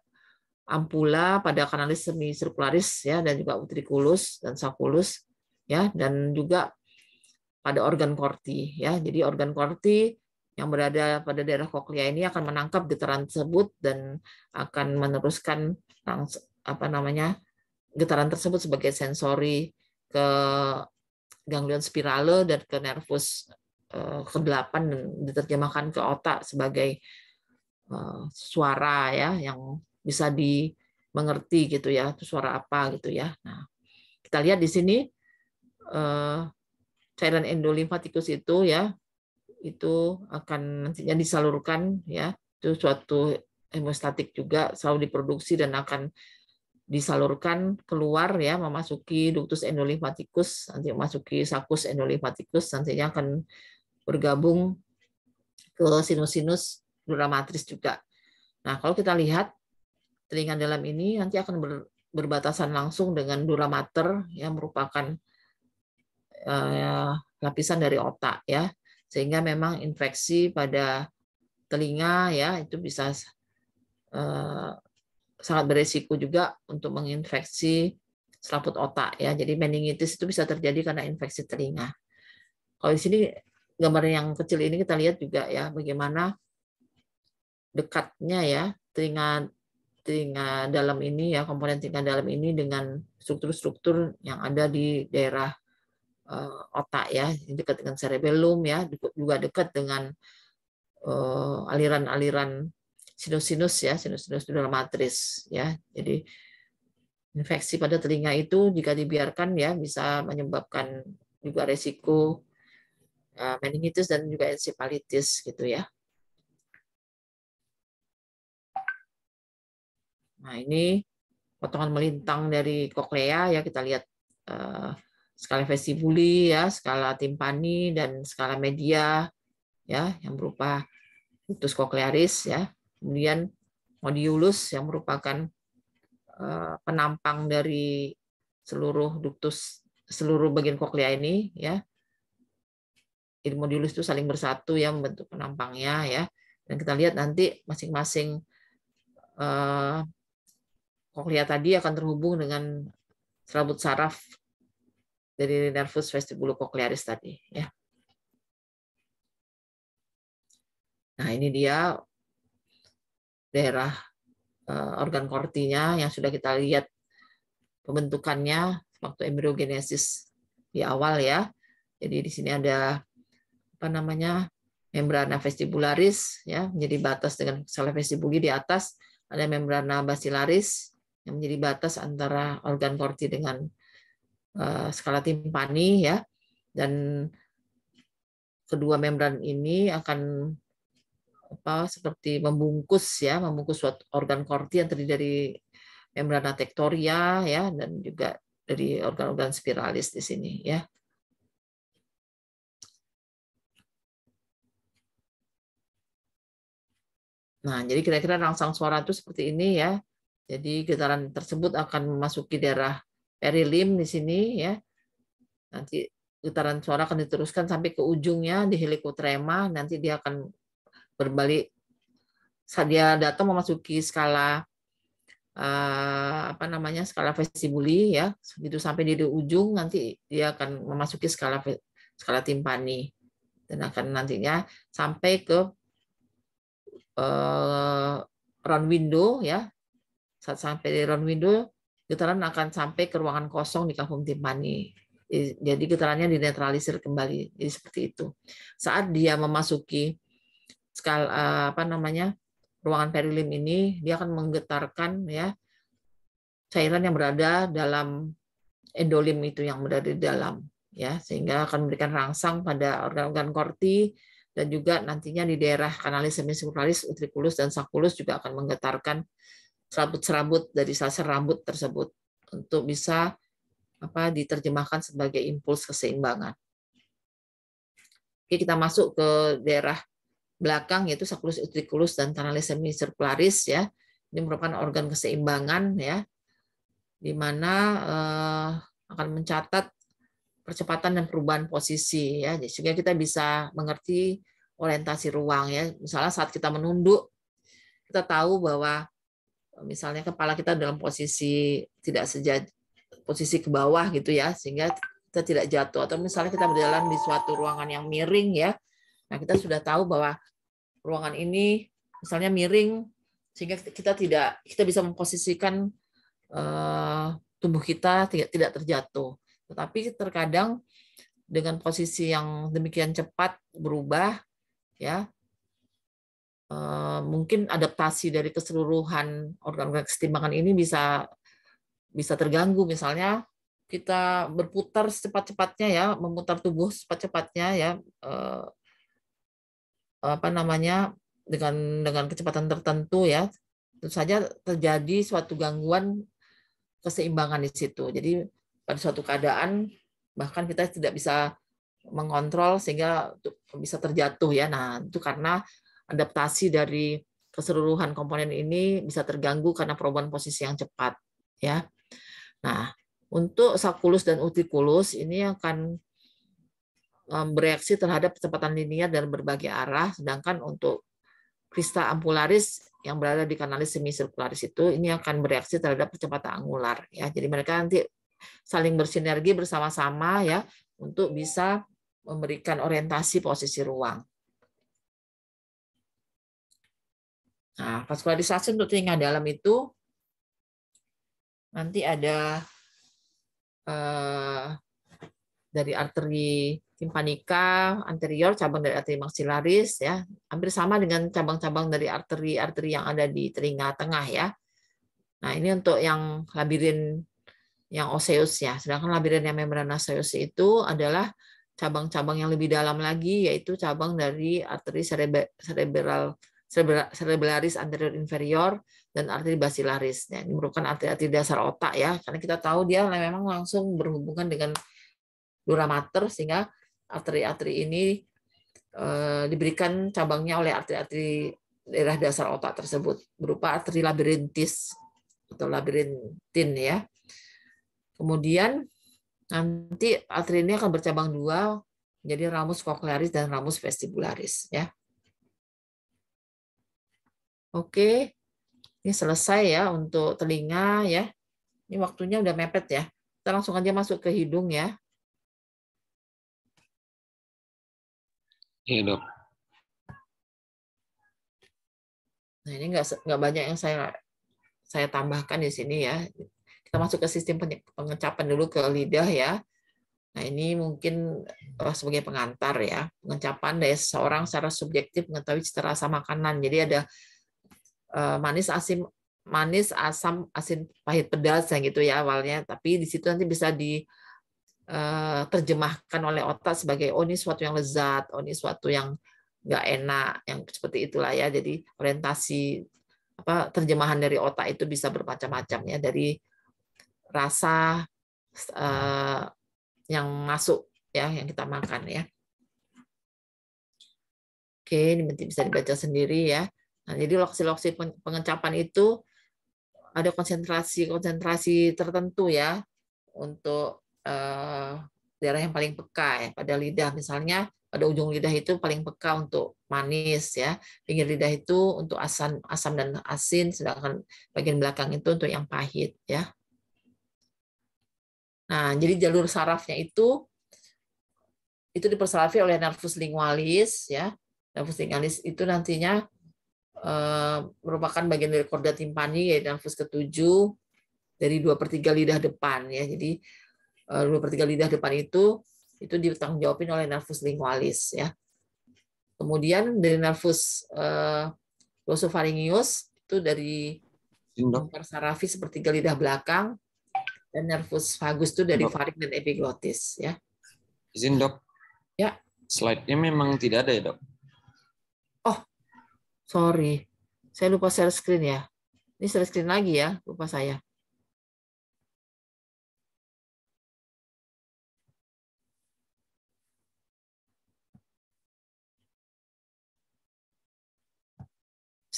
ampula pada kanalis semi semisirkularis ya dan juga utrikulus dan sakulus ya dan juga pada organ korti ya jadi organ korti yang berada pada daerah koklea ini akan menangkap getaran tersebut dan akan meneruskan apa namanya getaran tersebut sebagai sensori ke ganglion spirale dan ke nervus eh, ke-8 dan diterjemahkan ke otak sebagai eh, suara ya yang bisa dimengerti gitu ya itu suara apa gitu ya nah kita lihat di sini eh, cairan endolimfatikus itu ya itu akan nantinya disalurkan ya itu suatu hemostatik juga selalu diproduksi dan akan disalurkan keluar ya memasuki ductus endolimfatikus nanti memasuki sakus endolimfatikus nantinya akan bergabung ke sinus-sinus dura matris juga. Nah, kalau kita lihat telinga dalam ini nanti akan ber, berbatasan langsung dengan dura mater yang merupakan eh, lapisan dari otak ya. Sehingga memang infeksi pada telinga ya itu bisa eh, sangat beresiko juga untuk menginfeksi selaput otak ya. Jadi meningitis itu bisa terjadi karena infeksi telinga. Kalau di sini gambar yang kecil ini kita lihat juga ya bagaimana dekatnya ya telinga telinga dalam ini ya komponen telinga dalam ini dengan struktur-struktur yang ada di daerah uh, otak ya dekat dengan cerebellum ya juga dekat dengan eh, aliran -aliran sinus-sinus ya, sinus-sinus dural matris ya. Jadi infeksi pada telinga itu jika dibiarkan ya bisa menyebabkan juga resiko e, meningitis dan juga
encephalitis gitu ya.
Nah, ini potongan melintang dari koklea ya kita lihat e, skala vestibuli ya, skala timpani dan skala media ya yang berupa putus koklearis ya kemudian Modulus yang merupakan eh, penampang dari seluruh duktus seluruh bagian koklea ini ya modulus itu saling bersatu yang membentuk penampangnya ya dan kita lihat nanti masing-masing koklea eh, tadi akan terhubung dengan serabut saraf
dari nervus vestibulocochlearis tadi ya nah ini dia daerah
eh, organ kortinya yang sudah kita lihat pembentukannya waktu embriogenesis di awal ya. Jadi di sini ada apa namanya membrana vestibularis ya menjadi batas dengan sel vestibuli di atas, ada membrana basilaris yang menjadi batas antara organ korti dengan eh, skala timpani ya. Dan kedua membran ini akan apa seperti membungkus ya, membungkus suatu organ korti yang terdiri dari membrana tektoria ya dan juga dari organ-organ
spiralis di sini ya. Nah, jadi kira-kira rangsang suara itu seperti
ini ya. Jadi getaran tersebut akan memasuki daerah perilim di sini ya. Nanti getaran suara akan diteruskan sampai ke ujungnya di helikotrema, nanti dia akan berbalik saat dia datang memasuki skala eh, apa namanya skala vestibuli ya begitu sampai di ujung nanti dia akan memasuki skala skala timpani dan akan nantinya sampai ke uh, round window ya saat sampai di round window getaran akan sampai ke ruangan kosong di kampung timpani jadi getarannya dinetralisir kembali jadi seperti itu saat dia memasuki skala eh, apa namanya ruangan perilim ini dia akan menggetarkan ya cairan yang berada dalam endolim itu yang berada di dalam ya sehingga akan memberikan rangsang pada organ-organ korti dan juga nantinya di daerah kanalis semisukralis, utriculus dan sakulus juga akan menggetarkan serabut-serabut dari sel-sel rambut tersebut untuk bisa apa diterjemahkan sebagai impuls keseimbangan. Oke, kita masuk ke daerah belakang yaitu sakulus utriculus dan tanalisemi semicircularis ya. Ini merupakan organ keseimbangan ya di mana eh, akan mencatat percepatan dan perubahan posisi ya sehingga kita bisa mengerti orientasi ruang ya. Misalnya saat kita menunduk kita tahu bahwa misalnya kepala kita dalam posisi tidak sejajar posisi ke bawah gitu ya sehingga kita tidak jatuh atau misalnya kita berjalan di suatu ruangan yang miring ya Nah, kita sudah tahu bahwa ruangan ini misalnya miring sehingga kita tidak kita bisa memposisikan uh, tubuh kita tidak tidak terjatuh. Tetapi terkadang dengan posisi yang demikian cepat berubah ya uh, mungkin adaptasi dari keseluruhan organ-organ kesetimbangan ini bisa bisa terganggu misalnya kita berputar secepat-cepatnya ya memutar tubuh secepat-cepatnya ya eh, apa namanya dengan dengan kecepatan tertentu ya tentu saja terjadi suatu gangguan keseimbangan di situ jadi pada suatu keadaan bahkan kita tidak bisa mengontrol sehingga bisa terjatuh ya nah itu karena adaptasi dari keseluruhan komponen ini bisa terganggu karena perubahan posisi yang cepat ya nah untuk sakulus dan utikulus ini akan bereaksi terhadap kecepatan linear dan berbagai arah, sedangkan untuk krista ampularis yang berada di kanalis semisirkularis itu ini akan bereaksi terhadap kecepatan angular ya. Jadi mereka nanti saling bersinergi bersama-sama ya untuk bisa memberikan orientasi posisi ruang.
Nah, vaskularisasi untuk telinga dalam itu nanti ada eh,
dari arteri timpanika anterior cabang dari arteri maxillaris ya hampir sama dengan cabang-cabang dari arteri-arteri yang ada di telinga tengah ya nah ini untuk yang labirin yang oseus ya sedangkan labirin yang membrana oseus itu adalah cabang-cabang yang lebih dalam lagi yaitu cabang dari arteri cerebral cerebral cerebellaris anterior inferior dan arteri basilaris. Ya, ini merupakan arteri-arteri dasar otak ya, karena kita tahu dia memang langsung berhubungan dengan dura mater sehingga arteri-arteri ini eh, diberikan cabangnya oleh arteri-arteri daerah dasar otak tersebut berupa arteri labirintis atau labirintin ya. Kemudian nanti arteri ini akan bercabang dua jadi ramus koklearis dan ramus vestibularis ya. Oke, ini selesai ya untuk telinga ya. Ini waktunya udah mepet ya. Kita langsung aja masuk ke hidung
ya. Iya dok. Nah ini nggak nggak banyak yang saya
saya tambahkan di sini ya. Kita masuk ke sistem pengecapan dulu ke lidah ya. Nah ini mungkin eh, sebagai pengantar ya. Pengecapan dari seorang secara subjektif mengetahui cita rasa makanan. Jadi ada eh, manis asin manis asam asin pahit pedas yang gitu ya awalnya tapi di situ nanti bisa di Eh, terjemahkan oleh otak sebagai oh ini suatu yang lezat, oh ini suatu yang nggak enak, yang seperti itulah ya. Jadi orientasi apa terjemahan dari otak itu bisa bermacam-macam ya dari rasa uh, yang masuk ya yang kita makan ya. Oke, ini bisa dibaca sendiri ya. Nah, jadi loksi-loksi pengencapan itu ada konsentrasi-konsentrasi tertentu ya untuk Eh, daerah yang paling peka ya pada lidah misalnya pada ujung lidah itu paling peka untuk manis ya pinggir lidah itu untuk asam asam dan asin sedangkan bagian belakang itu untuk yang pahit ya nah jadi jalur sarafnya itu itu dipersarafi oleh nervus lingualis ya nervus lingualis itu nantinya e, merupakan bagian dari korda timpani yaitu nervus ketujuh dari dua per tiga lidah depan ya jadi Eh, dua per tiga lidah depan itu itu ditanggung jawabin oleh nervus lingualis ya. Kemudian dari nervus glossopharyngeus eh, itu dari sarafi seperti lidah belakang dan nervus vagus itu dari faring dan epiglotis ya. Izin dok. Ya. Slide-nya memang tidak ada ya dok.
Oh, sorry, saya lupa share screen ya. Ini share screen lagi ya, lupa saya.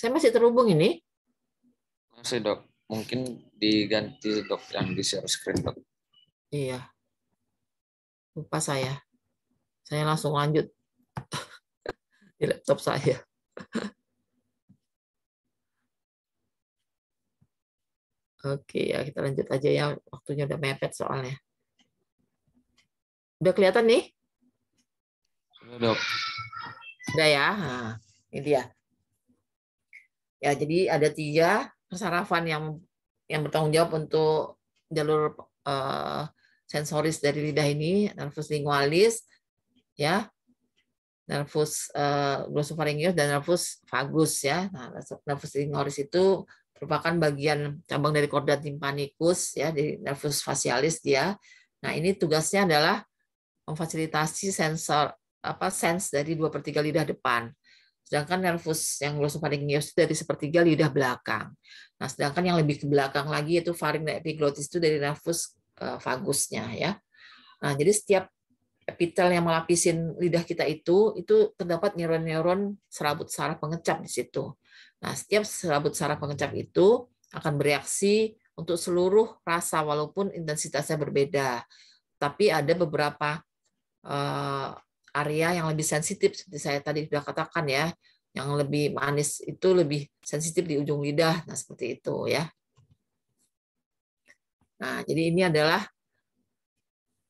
Saya masih terhubung ini? Masih dok. Mungkin diganti dok yang di share screen dok. Iya. Lupa saya. Saya langsung lanjut di laptop saya. Oke, ya kita lanjut aja ya. Waktunya udah mepet soalnya.
Udah kelihatan nih? Udah, Dok. Sudah ya. Nah, ini dia ya jadi ada tiga persarafan yang yang bertanggung jawab untuk jalur uh, sensoris dari lidah ini nervus lingualis ya nervus uh, glossopharyngeus dan nervus vagus ya nah nervus lingualis itu merupakan bagian cabang dari korda timpanikus ya di nervus facialis dia nah ini tugasnya adalah memfasilitasi sensor apa sense dari dua per tiga lidah depan Sedangkan nervus yang glossum itu dari sepertiga lidah belakang. Nah, sedangkan yang lebih ke belakang lagi itu faring epiglotis itu dari nervus eh, vagusnya, ya. Nah, jadi setiap epitel yang melapisin lidah kita itu itu terdapat neuron-neuron serabut saraf pengecap di situ. Nah, setiap serabut saraf pengecap itu akan bereaksi untuk seluruh rasa walaupun intensitasnya berbeda. Tapi ada beberapa eh, area yang lebih sensitif seperti saya tadi sudah katakan ya, yang lebih manis itu lebih sensitif di ujung lidah. Nah, seperti itu ya. Nah, jadi ini adalah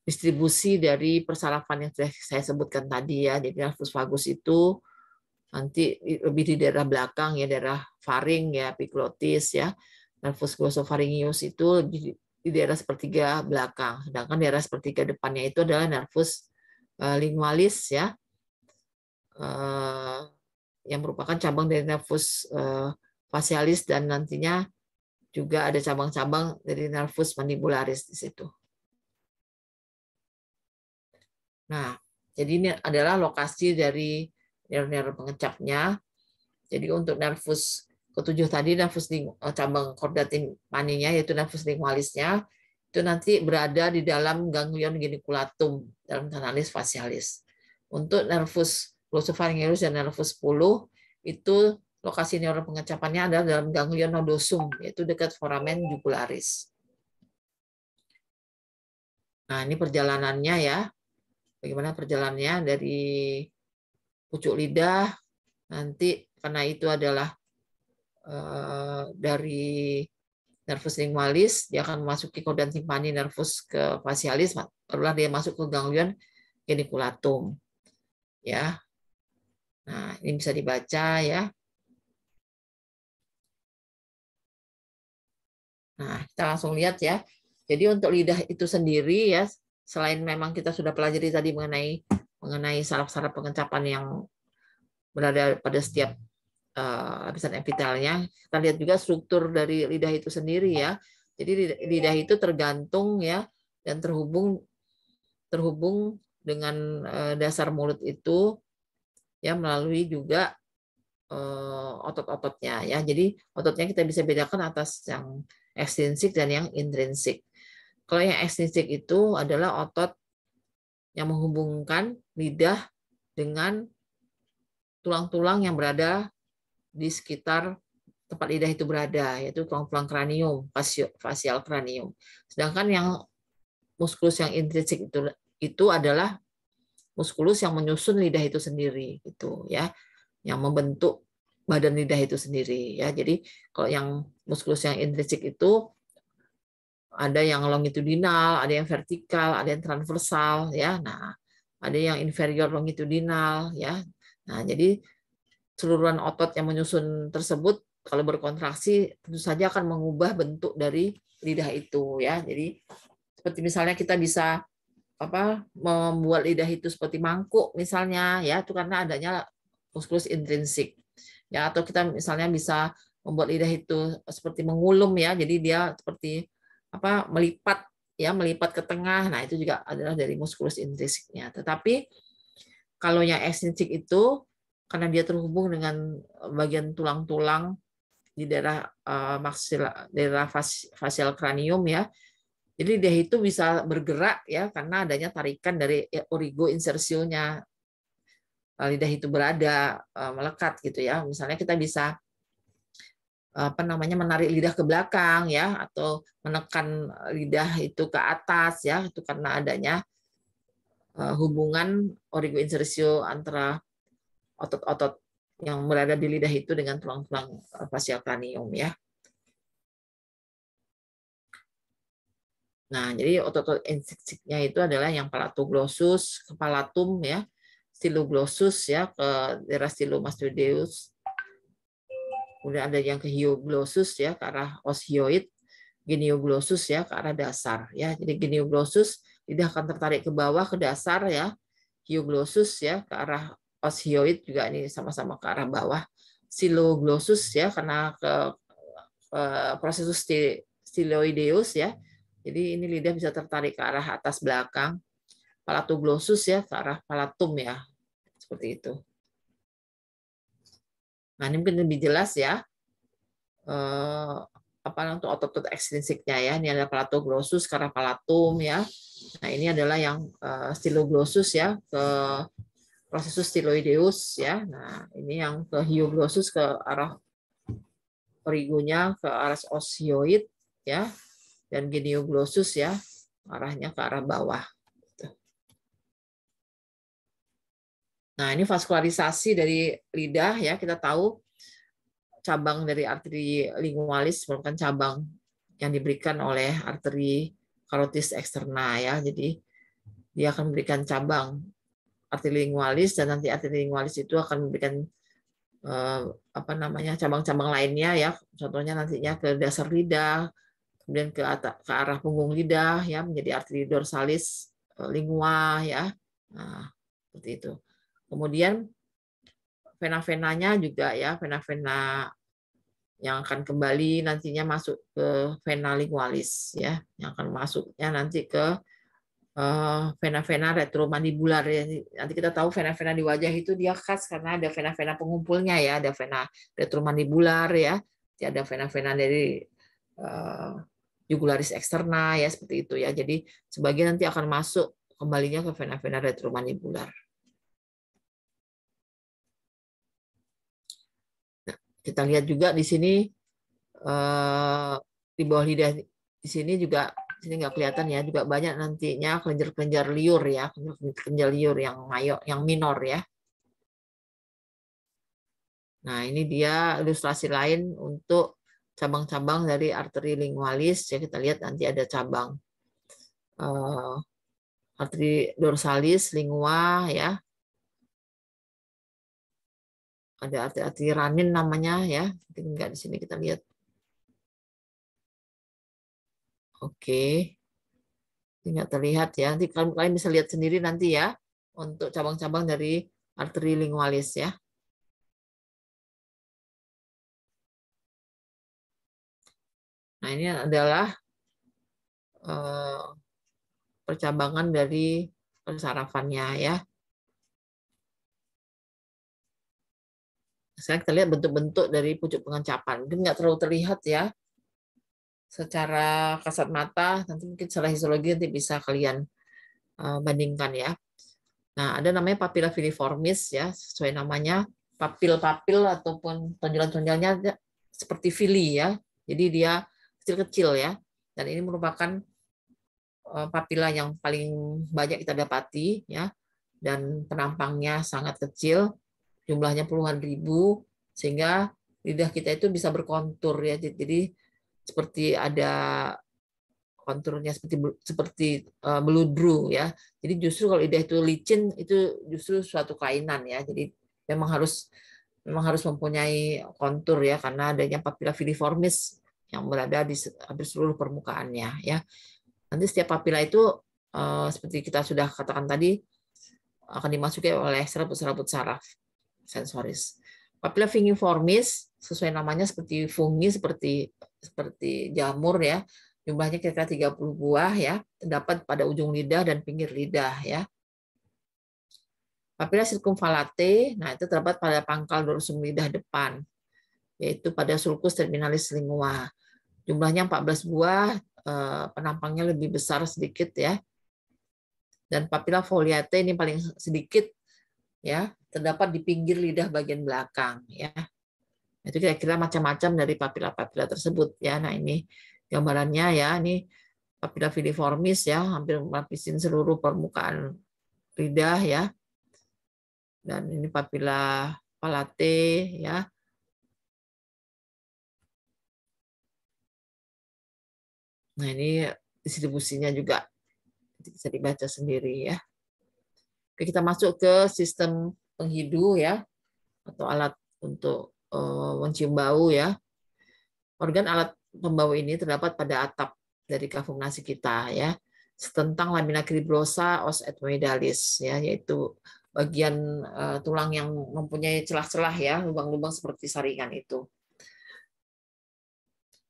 distribusi dari persarafan yang sudah saya sebutkan tadi ya. Jadi nervus vagus itu nanti lebih di daerah belakang ya, daerah faring ya, epiglotis ya. Nervus glossopharyngeus itu lebih di daerah sepertiga belakang, sedangkan daerah sepertiga depannya itu adalah nervus Eh, lingualis ya eh, yang merupakan cabang dari nervus eh, facialis dan nantinya juga ada cabang-cabang dari nervus mandibularis di situ. Nah, jadi ini adalah lokasi dari nerve-nerve pengecapnya. Jadi untuk nervus ketujuh tadi, nervus ling, cabang kordatin paninya yaitu nervus lingualisnya, itu nanti berada di dalam ganglion geniculatum dalam kanalis facialis. Untuk nervus glossopharyngeus dan nervus 10 itu lokasi neuron pengecapannya adalah dalam ganglion nodosum yaitu dekat foramen jugularis. Nah, ini perjalanannya ya. Bagaimana perjalanannya dari pucuk lidah nanti karena itu adalah uh, dari nervus lingualis, dia akan memasuki kodan simpani nervus ke fasialis, barulah
dia masuk ke ganglion geniculatum. Ya. Nah, ini bisa dibaca ya. Nah, kita langsung lihat ya. Jadi untuk lidah itu sendiri ya,
selain memang kita sudah pelajari tadi mengenai mengenai saraf-saraf pengencapan yang berada pada setiap lapisan eh, epitelnya. Kita lihat juga struktur dari lidah itu sendiri ya. Jadi iya. lidah itu tergantung ya dan terhubung terhubung dengan eh, dasar mulut itu ya melalui juga eh, otot-ototnya ya. Jadi ototnya kita bisa bedakan atas yang ekstrinsik dan yang intrinsik. Kalau yang ekstrinsik itu adalah otot yang menghubungkan lidah dengan tulang-tulang yang berada di sekitar tempat lidah itu berada, yaitu tulang-tulang kranium, fasial kranium. Sedangkan yang muskulus yang intrinsik itu itu adalah muskulus yang menyusun lidah itu sendiri gitu ya, yang membentuk badan lidah itu sendiri ya. Jadi kalau yang muskulus yang intrinsik itu ada yang longitudinal, ada yang vertikal, ada yang transversal ya. Nah, ada yang inferior longitudinal ya. Nah, jadi seluruhan otot yang menyusun tersebut kalau berkontraksi tentu saja akan mengubah bentuk dari lidah itu ya. Jadi seperti misalnya kita bisa apa membuat lidah itu seperti mangkuk misalnya ya itu karena adanya muskulus intrinsik. Ya atau kita misalnya bisa membuat lidah itu seperti mengulum ya. Jadi dia seperti apa melipat ya melipat ke tengah. Nah, itu juga adalah dari muskulus intrinsiknya. Tetapi kalau yang ekstrinsik itu karena dia terhubung dengan eh, bagian tulang-tulang di daerah uh, maksila, daerah fasial cranium ya. Jadi dia itu bisa bergerak ya karena adanya tarikan dari ya, origo insersionya eh, lidah itu berada melekat gitu ya. Misalnya kita bisa apa namanya menarik lidah ke belakang ya atau menekan lidah itu ke atas ya itu karena adanya hubungan origo insersio antara otot-otot yang berada di lidah itu dengan tulang-tulang eh, fasial cranium ya. Nah, jadi otot-otot inseksiknya itu adalah yang palatoglossus, palatum ya, styloglossus ya ke daerah stylomastoideus. Kemudian ada yang ke hyoglossus ya ke arah osioid, genioglossus ya ke arah dasar ya. Jadi genioglossus lidah akan tertarik ke bawah ke dasar ya. Hyoglossus ya ke arah osioid juga ini sama-sama ke arah bawah, siloglossus ya karena ke, ke prosesus siloideus ya. Jadi ini lidah bisa tertarik ke arah atas belakang. Palatoglossus ya ke arah palatum ya. Seperti itu. Nah, ini mungkin lebih jelas ya. Eh, apa untuk otot-otot ekstrinsiknya ya. Ini ada palatoglossus ke arah palatum ya. Nah, ini adalah yang eh, stiloglossus ya ke prosesus tiroideus ya. Nah, ini yang ke hyoglossus ke arah perigunya ke arah osioid ya dan genioglossus ya arahnya ke arah bawah. Gitu. Nah, ini vaskularisasi dari lidah ya, kita tahu cabang dari arteri lingualis merupakan cabang yang diberikan oleh arteri karotis eksterna ya. Jadi dia akan memberikan cabang artilingualis dan nanti artilingualis itu akan memberikan eh, apa namanya cabang-cabang lainnya ya contohnya nantinya ke dasar lidah kemudian ke, atas, ke arah punggung lidah ya menjadi arteri dorsalis eh, lingua ya nah, seperti itu kemudian vena-venanya juga ya vena-vena yang akan kembali nantinya masuk ke vena lingualis ya yang akan masuknya nanti ke Eh, vena-vena retromandibular ya. Nanti kita tahu vena-vena di wajah itu dia khas karena ada vena-vena pengumpulnya ya, ada vena retromandibular ya, ada vena-vena dari uh, jugularis eksterna ya seperti itu ya. Jadi sebagian nanti akan masuk kembalinya ke vena-vena retromandibular. Nah, kita
lihat juga di sini
uh, di bawah lidah di sini juga sini nggak kelihatan ya juga banyak nantinya kelenjar-kelenjar liur ya kelenjar-kelenjar liur yang mayor yang minor ya nah ini dia ilustrasi lain untuk cabang-cabang dari arteri lingualis ya kita lihat nanti ada cabang uh, arteri dorsalis lingua ya ada arteri ranin namanya ya mungkin nggak di sini kita lihat Oke. Tidak terlihat ya. Nanti kalian,
kalian bisa lihat sendiri nanti ya untuk cabang-cabang dari arteri lingualis ya. Nah, ini adalah uh, percabangan
dari persarafannya ya. Saya kita lihat bentuk-bentuk dari pucuk pengencapan. Mungkin nggak terlalu terlihat ya, secara kasat mata, nanti mungkin secara histologi nanti bisa kalian eh, bandingkan ya. Nah, ada namanya papilla filiformis ya, sesuai namanya papil-papil ataupun tonjolan-tonjolnya seperti fili ya. Jadi dia kecil-kecil ya. Dan ini merupakan eh, papila yang paling banyak kita dapati ya dan penampangnya sangat kecil, jumlahnya puluhan ribu sehingga lidah kita itu bisa berkontur ya. Jadi seperti ada konturnya seperti seperti uh, ya. Jadi justru kalau lidah itu licin itu justru suatu kelainan ya. Jadi memang harus memang harus mempunyai kontur ya karena adanya papila filiformis yang berada di hampir seluruh permukaannya ya. Nanti setiap papila itu eh, seperti kita sudah katakan tadi akan dimasuki oleh serabut-serabut saraf sensoris. Papila fungiformis sesuai namanya seperti fungi seperti seperti jamur ya. Jumlahnya kira-kira 30 buah ya, terdapat pada ujung lidah dan pinggir lidah ya. Papilla circumvallate nah itu terdapat pada pangkal dorsum lidah depan, yaitu pada sulcus terminalis lingua. Jumlahnya 14 buah, eh, penampangnya lebih besar sedikit ya. Dan papilla foliate ini paling sedikit ya, terdapat di pinggir lidah bagian belakang ya. Itu kira-kira macam-macam dari papila-papila tersebut ya. Nah, ini gambarannya ya. Ini papila filiformis ya, hampir melapisin seluruh
permukaan lidah ya. Dan ini papila palate ya. Nah, ini distribusinya juga bisa dibaca sendiri
ya. Oke, kita masuk ke sistem penghidu ya atau alat untuk Eh, mencium bau ya. Organ alat pembau ini terdapat pada atap dari kafum nasi kita ya. Setentang lamina cribrosa os etmoidalis ya yaitu bagian eh, tulang yang mempunyai celah-celah ya, lubang-lubang seperti saringan itu.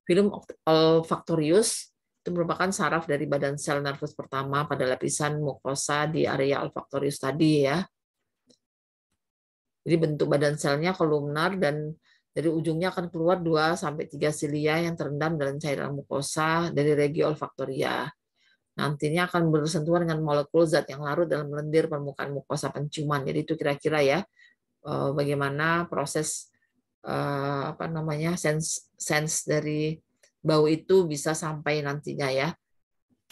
Film olfactorius itu merupakan saraf dari badan sel nervus pertama pada lapisan mukosa di area olfactorius tadi ya. Jadi bentuk badan selnya kolumnar dan dari ujungnya akan keluar 2 sampai 3 silia yang terendam dalam cairan mukosa dari regio olfaktoria. Nantinya akan bersentuhan dengan molekul zat yang larut dalam lendir permukaan mukosa penciuman. Jadi itu kira-kira ya eh, bagaimana proses eh, apa namanya sense sense dari bau itu bisa sampai nantinya ya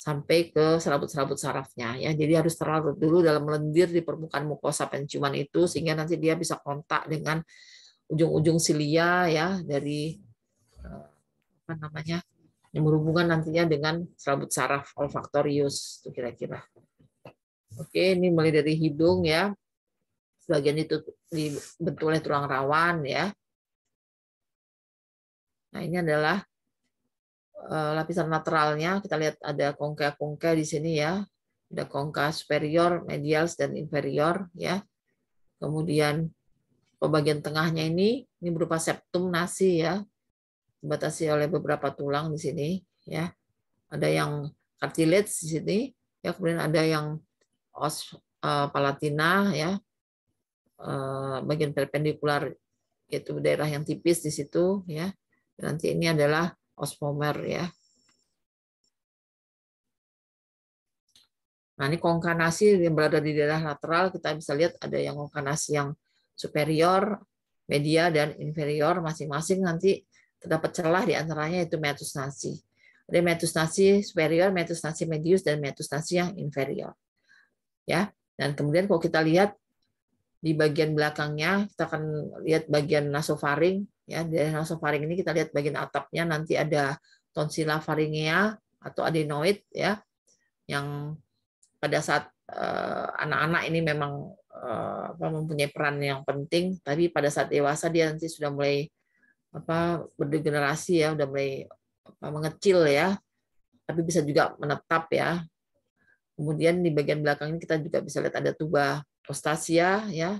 sampai ke serabut-serabut sarafnya ya. Jadi harus terlarut dulu dalam lendir di permukaan mukosa penciuman itu sehingga nanti dia bisa kontak dengan ujung-ujung silia ya dari eh, apa namanya yang berhubungan nantinya dengan serabut saraf olfaktorius itu kira-kira. Oke, ini mulai dari hidung ya. Sebagian itu dibentuk oleh tulang rawan ya. Nah, ini adalah Eh, lapisan lateralnya kita lihat ada kongka-kongka di sini ya ada kongka superior, medials dan inferior ya. Kemudian pembagian tengahnya ini ini berupa septum nasi ya. Dibatasi oleh beberapa tulang di sini ya. Ada yang cartilage di sini ya, kemudian ada yang os eh, palatina ya. Eh, bagian perpendicular yaitu daerah yang tipis di situ
ya. nanti ini adalah osmomer ya. Nah, ini konkanasi
yang berada di daerah lateral, kita bisa lihat ada yang konkanasi yang superior, media, dan inferior masing-masing nanti terdapat celah di antaranya yaitu metus Ada metus superior, metus medius, dan metus yang inferior. Ya, dan kemudian kalau kita lihat di bagian belakangnya, kita akan lihat bagian nasofaring, Ya, daerah nasofaring ini kita lihat bagian atapnya nanti ada tonsila faringea atau adenoid ya yang pada saat eh, anak-anak ini memang eh, apa, mempunyai peran yang penting, tapi pada saat dewasa dia nanti sudah mulai apa berdegenerasi ya, sudah mulai apa, mengecil ya, tapi bisa juga menetap ya. Kemudian di bagian belakang ini kita juga bisa lihat ada tuba ostasia ya,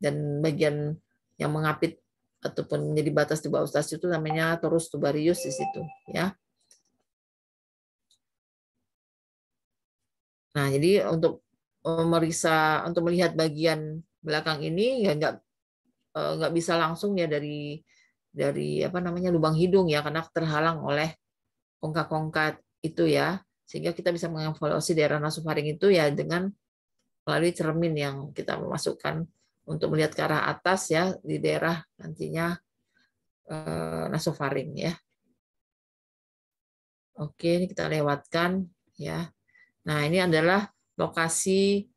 dan bagian yang mengapit ataupun menjadi batas di bawah stasiun itu namanya torus tubarius di situ ya. Nah, jadi untuk memeriksa untuk melihat bagian belakang ini ya nggak eh, nggak bisa langsung ya dari dari apa namanya lubang hidung ya karena terhalang oleh kongkat kongkat itu ya sehingga kita bisa mengevaluasi daerah nasofaring itu ya dengan melalui cermin yang kita memasukkan untuk melihat ke arah atas ya di daerah nantinya eh, nasofaring ya. Oke, ini kita lewatkan ya. Nah, ini adalah lokasi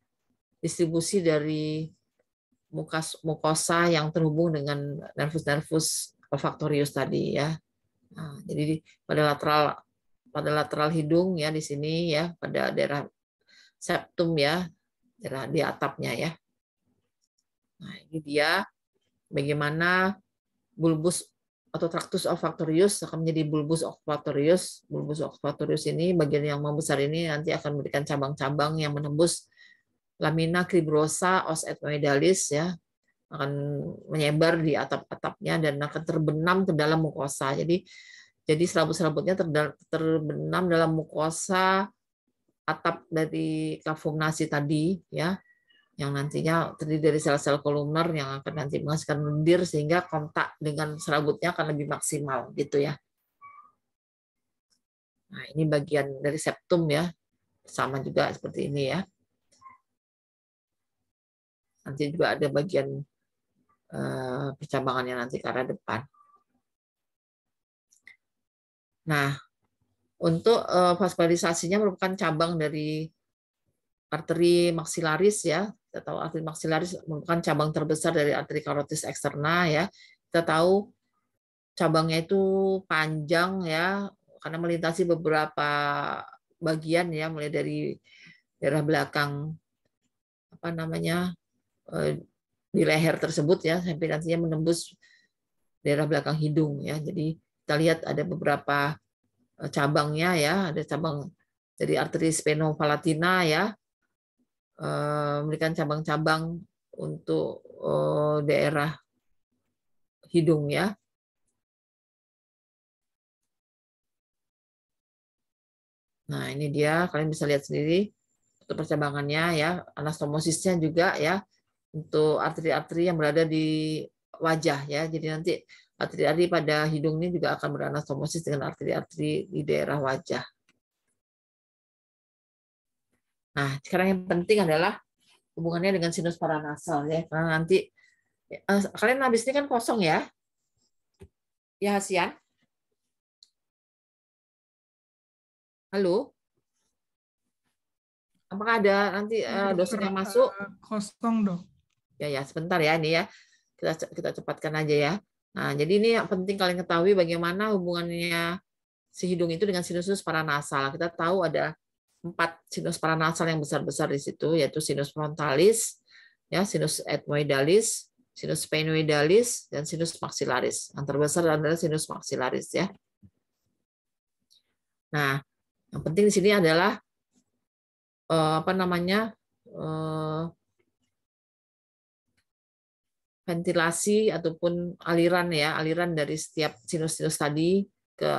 distribusi dari mukas mukosa yang terhubung dengan nervus-nervus olfaktorius tadi ya. Nah, jadi pada lateral pada lateral hidung ya di sini ya pada daerah septum ya daerah di atapnya ya. Nah, ini dia bagaimana bulbus atau tractus olfactorius akan menjadi bulbus olfactorius. Bulbus olfactorius ini bagian yang membesar ini nanti akan memberikan cabang-cabang yang menembus lamina cribrosa os etmoidalis ya akan menyebar di atap-atapnya dan akan terbenam ke dalam mukosa. Jadi jadi serabut-serabutnya terbenam dalam mukosa atap dari kafungnasi tadi ya yang nantinya terdiri dari sel-sel kolumner yang akan nanti menghasilkan lendir sehingga kontak dengan serabutnya akan lebih maksimal gitu ya.
Nah, ini bagian dari septum ya. Sama juga seperti ini ya. Nanti juga ada bagian eh, percabangannya nanti ke arah depan.
Nah, untuk eh, vaskularisasinya merupakan cabang dari arteri maksilaris ya, kita tahu arteri maksilaris merupakan cabang terbesar dari arteri karotis eksterna ya. Kita tahu cabangnya itu panjang ya karena melintasi beberapa bagian ya mulai dari daerah belakang apa namanya eh, di leher tersebut ya sampai nantinya menembus daerah belakang hidung ya. Jadi kita lihat ada beberapa eh, cabangnya ya, ada cabang dari arteri spenopalatina ya,
Eh, memberikan cabang-cabang untuk eh, daerah hidung ya. Nah, ini dia kalian bisa lihat sendiri
untuk percabangannya ya, anastomosisnya juga ya untuk arteri-arteri yang berada di wajah ya. Jadi nanti arteri-arteri pada hidung ini juga akan beranastomosis dengan arteri-arteri di daerah wajah. Nah, sekarang yang penting adalah hubungannya dengan sinus paranasal ya, karena nanti
eh, kalian habis ini kan kosong ya. Ya, Hasian. Halo? Apakah ada nanti uh, dosen yang masuk? Kosong dong. Ya ya sebentar ya ini ya
kita kita cepatkan aja ya. Nah jadi ini yang penting kalian ketahui bagaimana hubungannya si hidung itu dengan sinus paranasal. Kita tahu ada empat sinus paranasal yang besar-besar di situ yaitu sinus frontalis, ya sinus etmoidalis, sinus sphenoidalis dan sinus maxillaris. Yang terbesar adalah sinus maxillaris ya.
Nah, yang penting di sini adalah eh, apa namanya? Eh,
ventilasi ataupun aliran ya, aliran dari setiap sinus-sinus tadi ke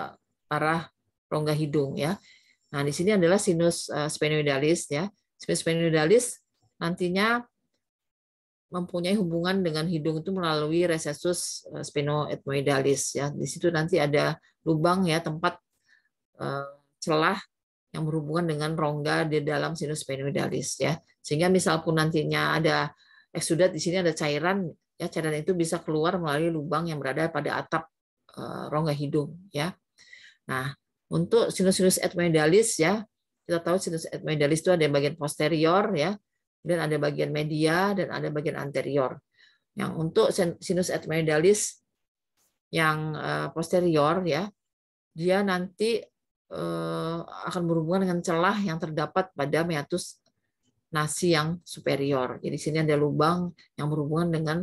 arah rongga hidung ya. Nah, di sini adalah sinus eh, sphenoidalis ya. Sinus sphenoidalis nantinya mempunyai hubungan dengan hidung itu melalui resesus eh, spinoetmoidalis ya. Di situ nanti ada lubang ya tempat eh, celah yang berhubungan dengan rongga di dalam sinus sphenoidalis ya. Sehingga misal nantinya ada eksudat di sini ada cairan ya cairan itu bisa keluar melalui lubang yang berada pada atap rongga hidung ya. Nah, untuk sinus-sinus etmoidalis ya, kita tahu sinus etmoidalis itu ada yang bagian posterior ya, dan ada bagian media dan ada bagian anterior. Yang untuk sinus etmoidalis yang eh, posterior ya, dia nanti eh, akan berhubungan dengan celah yang terdapat pada meatus nasi yang superior. Jadi sini ada lubang yang berhubungan dengan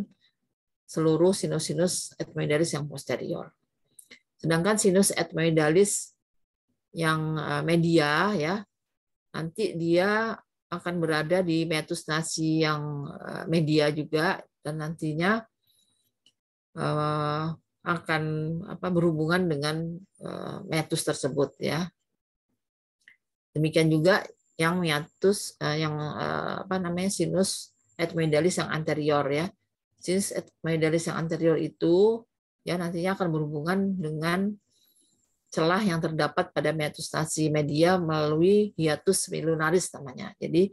seluruh sinus-sinus etmoidalis yang posterior. Sedangkan sinus etmoidalis yang eh, media ya nanti dia akan berada di metus nasi yang eh, media juga dan nantinya eh, akan apa berhubungan dengan metus tersebut ya demikian juga yang metus yang apa namanya sinus etmoidalis yang anterior ya sinus etmoidalis yang anterior itu ya nantinya akan berhubungan dengan celah yang terdapat pada metastasi media melalui hiatus milunaris namanya. Jadi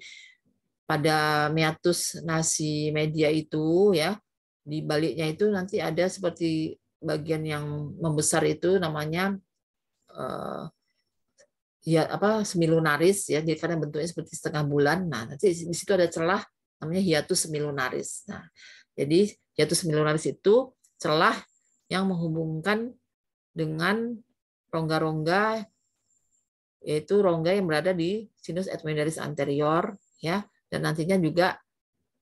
pada meatus nasi media itu ya di baliknya itu nanti ada seperti bagian yang membesar itu namanya uh, ya apa semilunaris ya jadi karena bentuknya seperti setengah bulan nah nanti di situ ada celah namanya hiatus semilunaris nah jadi hiatus semilunaris itu celah yang menghubungkan dengan rongga-rongga yaitu rongga yang berada di sinus etmoidalis anterior ya dan nantinya juga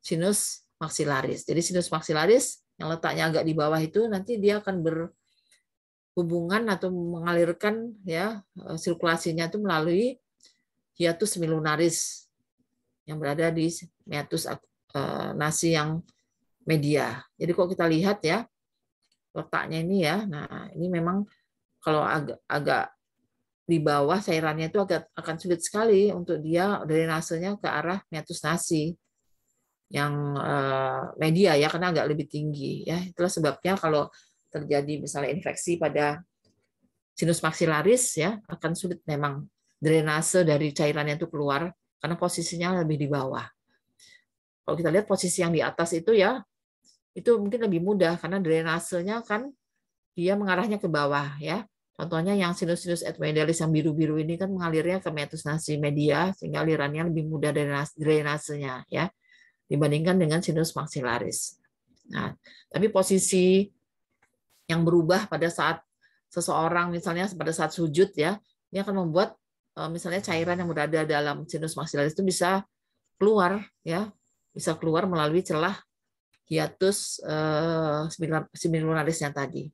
sinus maxillaris Jadi sinus maxillaris yang letaknya agak di bawah itu nanti dia akan berhubungan atau mengalirkan ya eh, sirkulasinya itu melalui hiatus milunaris yang berada di meatus eh, nasi yang media. Jadi kok kita lihat ya letaknya ini ya. Nah, ini memang kalau agak agak di bawah cairannya itu agak akan sulit sekali untuk dia dari nasenya ke arah miatus nasi yang eh, media ya karena agak lebih tinggi ya itulah sebabnya kalau terjadi misalnya infeksi pada sinus maksilaris ya akan sulit memang drainase dari cairannya itu keluar karena posisinya lebih di bawah kalau kita lihat posisi yang di atas itu ya itu mungkin lebih mudah karena drainasenya kan dia mengarahnya ke bawah ya Contohnya yang sinus-sinus etmoidalis yang biru-biru ini kan mengalirnya ke metus nasi media sehingga alirannya lebih mudah dari drainasenya ya dibandingkan dengan sinus maxillaris. Nah, tapi posisi yang berubah pada saat seseorang misalnya pada saat sujud ya, ini akan membuat eh, misalnya cairan yang berada dalam sinus maxillaris itu bisa keluar ya, bisa keluar melalui celah hiatus eh, semilunarisnya tadi.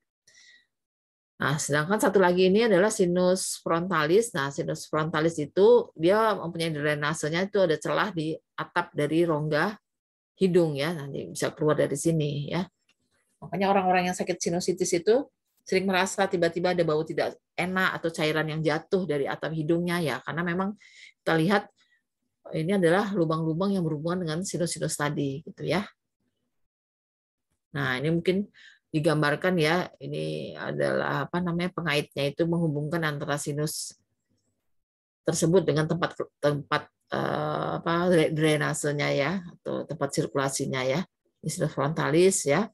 Nah, sedangkan satu lagi ini adalah sinus frontalis. Nah, sinus frontalis itu dia mempunyai drainasenya itu ada celah di atap dari rongga hidung ya. Nanti bisa keluar dari sini ya. Makanya orang-orang yang sakit sinusitis itu sering merasa tiba-tiba ada bau tidak enak atau cairan yang jatuh dari atap hidungnya ya, karena memang kita lihat ini adalah lubang-lubang yang berhubungan dengan sinus-sinus tadi gitu ya. Nah, ini mungkin digambarkan ya ini adalah apa namanya pengaitnya itu menghubungkan antara sinus tersebut dengan tempat tempat eh, apa drainasenya ya atau tempat sirkulasinya ya ini sinus frontalis ya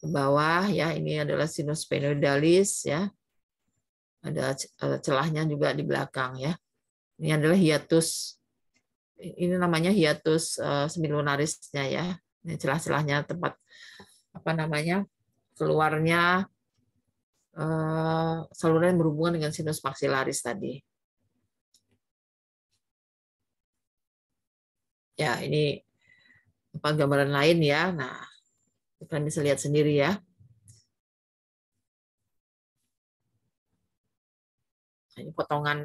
ke bawah ya ini adalah sinus penoidalis ya ada celahnya juga di belakang ya ini adalah hiatus ini namanya hiatus eh, semilunarisnya ya. Ini celah-celahnya tempat apa namanya keluarnya uh, saluran yang berhubungan dengan sinus maksilaris tadi.
Ya, ini apa gambaran lain ya. Nah, kita bisa lihat sendiri ya. Nah, ini potongan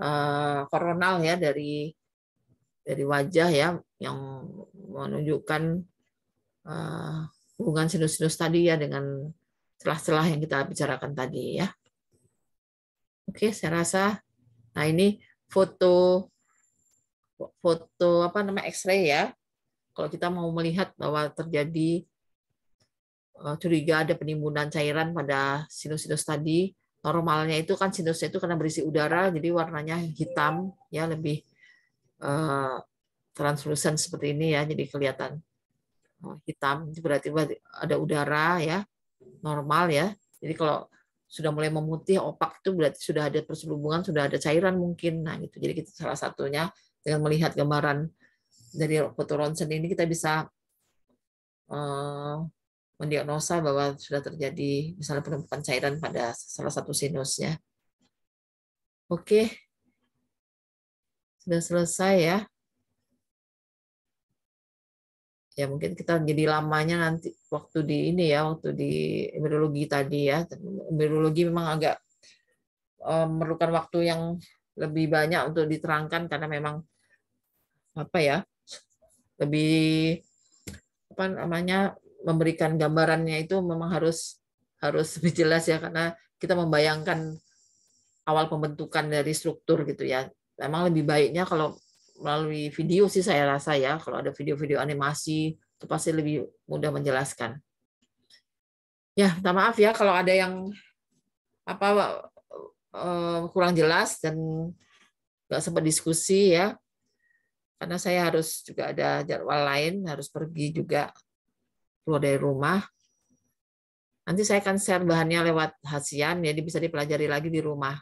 uh, koronal ya
dari dari wajah ya yang menunjukkan uh, hubungan sinus-sinus tadi ya dengan celah-celah yang kita bicarakan tadi ya. Oke, saya rasa nah ini foto foto apa namanya X-ray ya. Kalau kita mau melihat bahwa terjadi eh, curiga ada penimbunan cairan pada sinus-sinus tadi, normalnya itu kan sinusnya itu karena berisi udara jadi warnanya hitam ya lebih uh, translucent seperti ini ya jadi kelihatan Oh, hitam itu berarti ada udara ya normal ya jadi kalau sudah mulai memutih opak itu berarti sudah ada perselubungan sudah ada cairan mungkin nah gitu jadi kita salah satunya dengan melihat gambaran dari foto ronsen ini kita bisa uh, mendiagnosa bahwa sudah terjadi misalnya penumpukan cairan pada salah
satu sinusnya oke sudah selesai ya ya mungkin kita jadi
lamanya nanti waktu di ini ya waktu di embriologi tadi ya embriologi memang agak eh, memerlukan waktu yang lebih banyak untuk diterangkan karena memang apa ya lebih apa namanya memberikan gambarannya itu memang harus harus lebih jelas ya karena kita membayangkan awal pembentukan dari struktur gitu ya memang lebih baiknya kalau melalui video sih saya rasa ya kalau ada video-video animasi itu pasti lebih mudah menjelaskan ya minta maaf ya kalau ada yang apa eh, kurang jelas dan nggak sempat diskusi ya karena saya harus juga ada jadwal lain harus pergi juga
keluar dari rumah nanti saya akan share bahannya lewat hasian jadi bisa dipelajari lagi di rumah